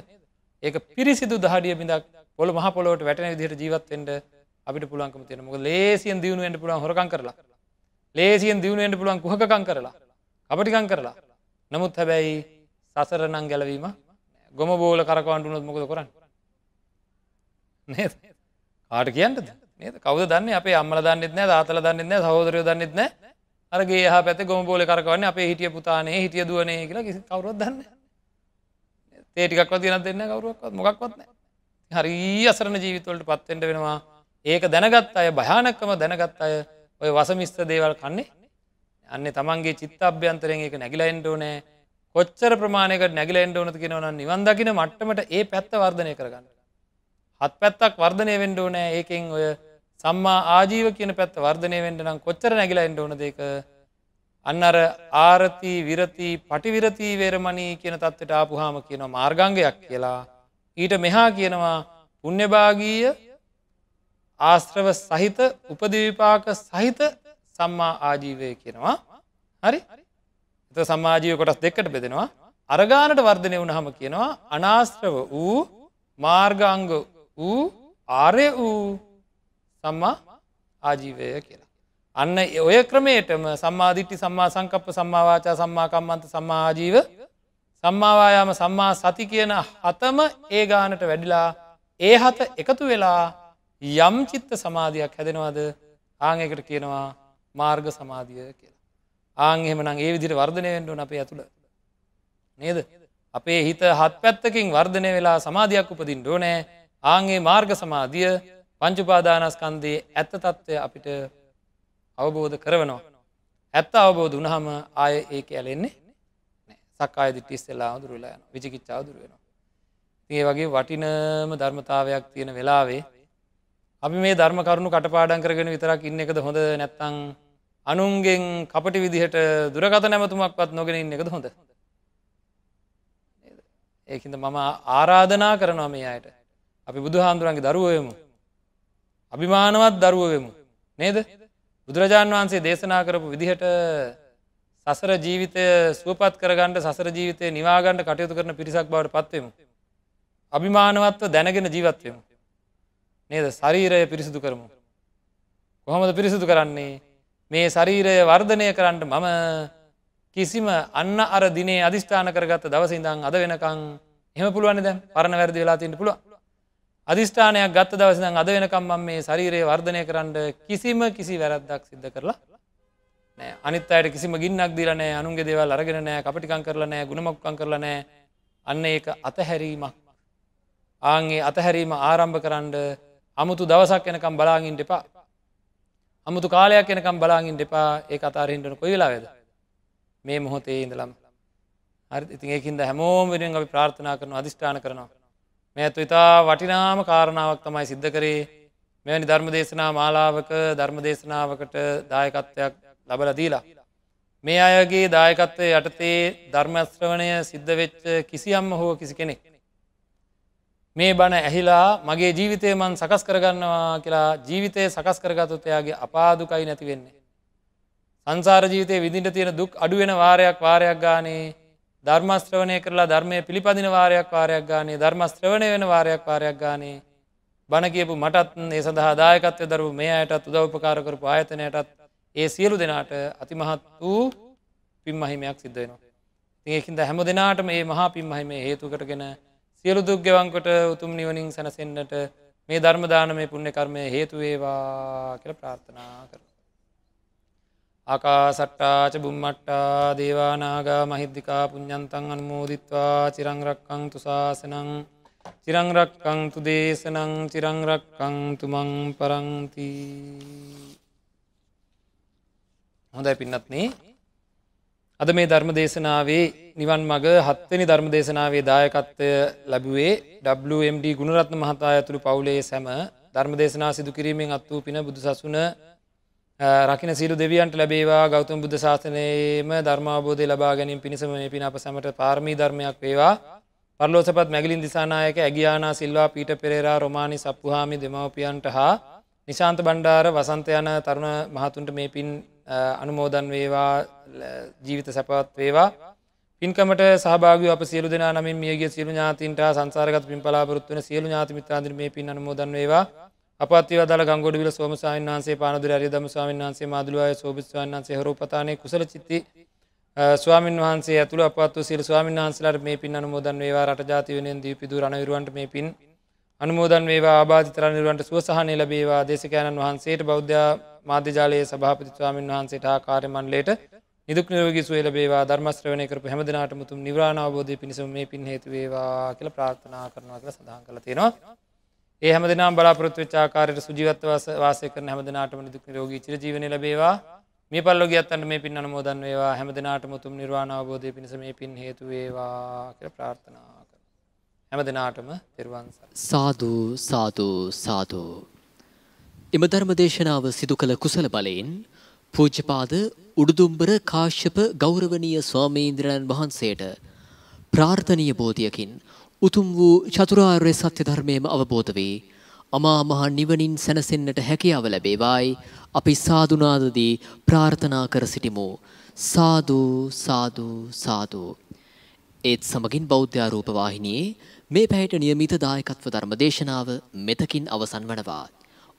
ඒක පිරිසිදු දහඩිය බිඳක් පොල මහ පොලොට වැටන විදිට ජීවත්තෙන්ට අපිට පුළන්කම තියෙන මොක ලේසියන් දියුණුවෙන්ට පුළන් හොරකන් කරලා ලේසියෙන් දියුණුවෙන්ට පුළුවන් කුහකං කරලා අපටිකං කරලා නමුත් හැබැයි සසරනං ගැලවීම ගොම බෝල කරකවන්ටුනොත් මොකද කරන්න නේද ආට කියන්නද නේද කවද දන්න අපේ අම්මල දන්නෙත් නෑ දාතල දන්නෙත් නෑ සහෝදරය දන්නෙත් නෑ අරගේ හ පැත ගොම බෝල කරකවන්න අපේ හිටිය පුතානේ හිටිය දුවනය කියලා කිසි කවරොත් දන්න ඒටිකක්ව තියන දෙන්න කවරුවක්වත් මොකක්වත්න හරි අසරණ ජීවිතවලට පත්වෙන්ට වෙනවා ඒක දැනගත් අය භයානක්කම දැනගත් අය ඔය වසමිස්ත දේවල් කන්නේ අන්න තමන්ගේ චිත්ත අභ්‍යන්තරයෙන් එක නැගිලයින්ඩ ඕනෑ කොච්චර ප්‍රමාණයක නැගිලෙන්ඩ ඕනති කියෙනවන නිවන්දකින මට්ටමට ඒ පැත්ත වර්ධනය කරගන්න. හත් පැත්තක් වර්ධනය වෙන්ඩ ඕනෑ ඒකෙන් ඔය සම්මා ආජීව කියන පැත් වර්ධනය වෙන්ඩ නම් කොච්චර නැගිලයින්ඩ ඕන දෙක අන්න අර ආරති විරති පටිවිරති වේරමණී කියන තත්වට ආපුහාම කියන මාර්ගංගයක් කියලා ඊට මෙහා කියනවා පුුණ්‍යභාගීය ආශ්‍රව සහිත උපදවිපාක සහිත සම්මා ආජීවය කියනවා හරි එත සමාජීව කොටස් දෙකට බෙදෙනවා අරගානට වර්ධනය වුණහම කියනවා අනාශ්‍රව වූ මාර්ගංග වූ ආරය වූ සම්මා ආජීවය කියලා. අන්න ඔය ක්‍රමේටම සම්මාධිට්ටි සම්මා සංකප්ප සම්මාවාචා සම්මාකම්මන්ත සම්මාජීව සම්මාවායාම සම්මා සති කියන හතම ඒ ගානට වැඩිලා ඒ හත එකතු වෙලා යම් චිත්ත සමාධයක් හැදෙනවාද ආංයකට කියනවා මාර්ග සමාධිය කියලා. ආංහෙමනං ඒ විදිරි වර්ධනයෙන්ටුන අප ඇතුළ නේද අපේ හිත හත් පැත්තකින් වර්ධනය වෙලා සමාධයක් උපදින් ඩෝනෑ ආංගේ මාර්ග සමාධිය පංචුපාදානස්කන්දයේ ඇත්ත තත්ත්වය අපිට අවබෝධ කරවනවා. ඇත්ත අවබෝධ වනහම ආය ඒක ඇලෙන්නේ සක්කාය දිටිස්සෙල්ලා දුරලා යන විචිකිච්චාව දුරුවෙනවා. ඒ වගේ වටිනම ධර්මතාවයක් තියෙන වෙලාවේ අපි මේ ධර්ම කරුණු කටපාඩන් කරගෙන විතරක් ඉන්න එකද හොඳ නැත්තං අනුන්ගෙන් කපටි විදිහට දුරගත නැමතුමක් පත් නොගෙන ඉන්න එකද හොඳ ඒකද මම ආරාධනා කරනවා මේ අයට අපි බුදුහාමුදුරන්ගේ දරුවයමු අභිමානවත් දරුවවෙමු නේද බුදුරජාණන් වහන්සේ දේශනා කරපු විදිහට සසර ජීවිතය සුවපත් කරගන්නට සසර ජීවිතය නිවාගන්නට කටයුතු කරන පිරිසක් බවට පත්වමු අභිමානවත්ව දැනගෙන ජීවත්වයමු නේද ශරීරය පිරිසිදු කරමු. කොහොමද පිරිසිදු කරන්නේ මේ ශරීරය වර්ධනය කරන්නට මම කිසිම අන්න අර දිනේ අධිෂ්ඨාන කරගත්ත දවසිඳං අද වෙනකං එම පුළුවන් දැ පරණ වැරදි වෙලාතින්න පුළුව. අධිෂ්ඨානයක් ගත්ත දවසිඳං අද වෙනකම් මම මේ ශරීරයේ වර්ධනය කරන්න කිසිම කිසි වැරද්දක් සිද්ධ කරලා නෑ අනිත් අයට කිසිම ගින්නක් දීලනෑ අනුන්ගේ දේවල් අරගෙන නෑ කපටිකං කරලනෑ ගුණමක්කං කරලනෑ අන්න ඒක අතහැරීමක් ආන්ගේ අතහැරීම ආරම්භ කරන්න අමුතු දවසක් එනකම් බලාගින් දෙපා අමුතු කාලයක් එනකම් බලාගින් දෙපා ඒ අතාරහිටන කොයිලා වෙද මේ මොහොතේ ඉඳලම් හරි ඉතින් ඒකින්ද හැමෝම වෙනෙන් අපි ප්‍රාර්ථනා කරන අධිෂ්ඨාන කරනවා මේ ඇතු ඉතා වටිනාම කාරණාවක් තමයි සිද්ධ කරේ මෙවැනි ධර්ම දේශනා මාලාවක ධර්ම දේශනාවකට දායකත්වයක් ලබල දීලා. මේ අයගේ දායකත්වය යටතේ ධර්මස්ත්‍රවණය සිද්ධ වෙච්ච කිසියම්ම හෝ කිසි කෙනෙක්. මේ බණ ඇහිලා මගේ ජීවිතය මන් සකස් කරගන්නවා කියලා ජීවිතය සකස් කරගතොත්තයාගේ අපාදුකයි නැති වෙන්නේ. සංසාර ජීවිතය විදිට තියෙන දුක් අඩුවෙන වාරයක් වාරයක් ගානේ ධර්මස්ත්‍රවනය කරලා ධර්මය පිළිපදින වාරයක් වාරයක් ගානේ ධර්මස්ත්‍රවණය වෙන වාරයක් වාරයක් ගානේ බණ කියපු මටත් ඒ සඳහා දායකත්වය දරු මේ අයටත් උදවපකාර කරපු ආයතනයටත් ඒ සියලු දෙනාට අතිමහත් වූ පින් මහිමයක් සිද්ධ වෙනවා. ඒකින්ද හැම දෙනාට මේ මහා පින් මහිමේ හේතුකටගෙන සියලු දුක් ගෙවන්කොට උතුම් නිවනින් සැනසෙන්න්නට මේ ධර්මදානමය පුුණ්‍ය කර්මය හේතුවේවා කර ප්‍රාර්ථනා කර. ආකා සට්ටාච බුම්මට්ටා දේවානාගා මහිද්දිකා පුඤ්ඥන්තන් අන්මෝදිත්වා චිරංරක්කං තුසාසනං චිරංරක්කං තුදේශනං චිරංරක්කං තුමං පරංති හොඳයි පින්නත්නේ අද මේ ධර්ම දේශනාවේ නිවන් මග හත්වනි ධර්ම දේශනාවේ දායකත්වය ලැබුවේ WMD ගුණරත්න මහතා ඇතුළු පවුලේ සැම ධර්ම දේශනා සිදු කිරීමෙන් අත් වූ පින බුදු සසුන රකින සිරු දෙවියන්ට ලැබේවා ගෞතම බුද්ධ ශාසනයේම ධර්මාබෝධය ලබා ගැනීම පිණිස මේ පින අප සැමට පාර්මී ධර්මයක් වේවා පරලෝසපත් මැගලින් දිසානායක ඇගියානා සිල්වා පීට පෙරේරා රොමානි සප්පුහාමි දෙමව්පියන්ට හා නිශාන්ත බණ්ඩාර වසන්ත යන තරුණ මහතුන්ට මේ පින් අනුමෝදන් වේවා ජීවිත සැපත් වේවා පින්කමට සභාග අප සියලු දෙනා නම මියගේ සියලු ඥාතින්ට සංසාරගත් පින් පලාපොරත්වන සියලු ඥාතිමිත්‍රාදර මේ පින් අනුමෝදන් වේවා අපත්ව දල ගංගොඩවිල සෝමසාන් වන්සේ පානදුර අරය දම ස්වාමන් වන්සේ මාදුලුවය සෝභිස්වාන් වන්සේ හරපතානය කුසල චිත්ති ස්වාමන් වහන්සේ ඇතුළ අපත් සිල් ස්වාමන් වහන්සලට මේ පින් අනුමෝදන් වේවා රට ජාතිවනෙන් දී පිදුරණ විරුවන්ට මේ පින් අනුමෝදන් වේවා ආබාධිතරනිරුවන්ට සුවසහනය ලබේවා දේශකයණන් වහන්සේට බෞද්ධ මාධ්‍යජාලයේ සභාපතිස්වාමන් වහන්සේට ආකාරමන්ලට නිදුක් නිරෝගී සුවල බේවා ධර්මස්ත්‍රවණය කරපු හැමදිනාට මුතුම් නිවරාණාවබෝධය පිණිසම මේ පින් හේතුවේවා කියල ප්‍රාර්ථනා කරනවා කියල සඳහන් කළ තියෙනවා. ඒ හැමදිනා බලාපොරොත්තු චාකාරයට සුජීවත්වස වාසය කරන හැමදිනාටම නිදුක් නිරෝගී චිරජීවනය ලැබේවා මේ පල්ලොගේ අත්තන්න මේ පින් අනුමෝදන් වේවා හැමදිනාට මුතුම් නිර්වාණාවබෝධය පිණිස මේ පින් හේතුවේවා කියල ප්‍රාර්ථනා හැම දිනාටම තෙරුවන් සාදු සාදු සාදු. එම ධර්ම දේශනාව සිදු කළ කුසල බලයෙන් පූජ්‍යපාද උඩුදුම්බර කාශ්‍යප ගෞරවනීය ස්වාමීන්ද්‍රයන් වහන්සේට ප්‍රාර්ථනීය බෝධියකින් උතුම් වූ චතුරාර්ය සත්‍ය ධර්මයේම අවබෝධ වී අමා මහ නිවනින් සැනසෙන්නට හැකියාව ලැබේවායි අපි සාදුනාදදී ප්‍රාර්ථනා කර සිටිමු. සාදු සාදු සාදු ඒත් සමගින් බෞද්ධාරූප වාහිනයේ මේ පැයට නියමිත දායකත්ව ධර්ම දේශනාව මෙතකින් අවසන් වනවා.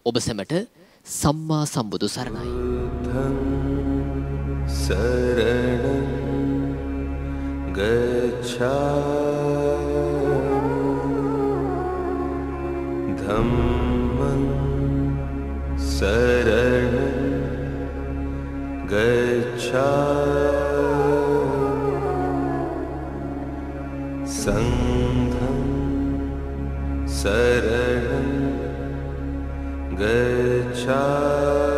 ඔබ සැමට සම්මා සම්බුදු සරණයි. සරණ ගච්ඡා ධම්මං සරණ ගච්ඡා सङ्घं शरणं गच्छा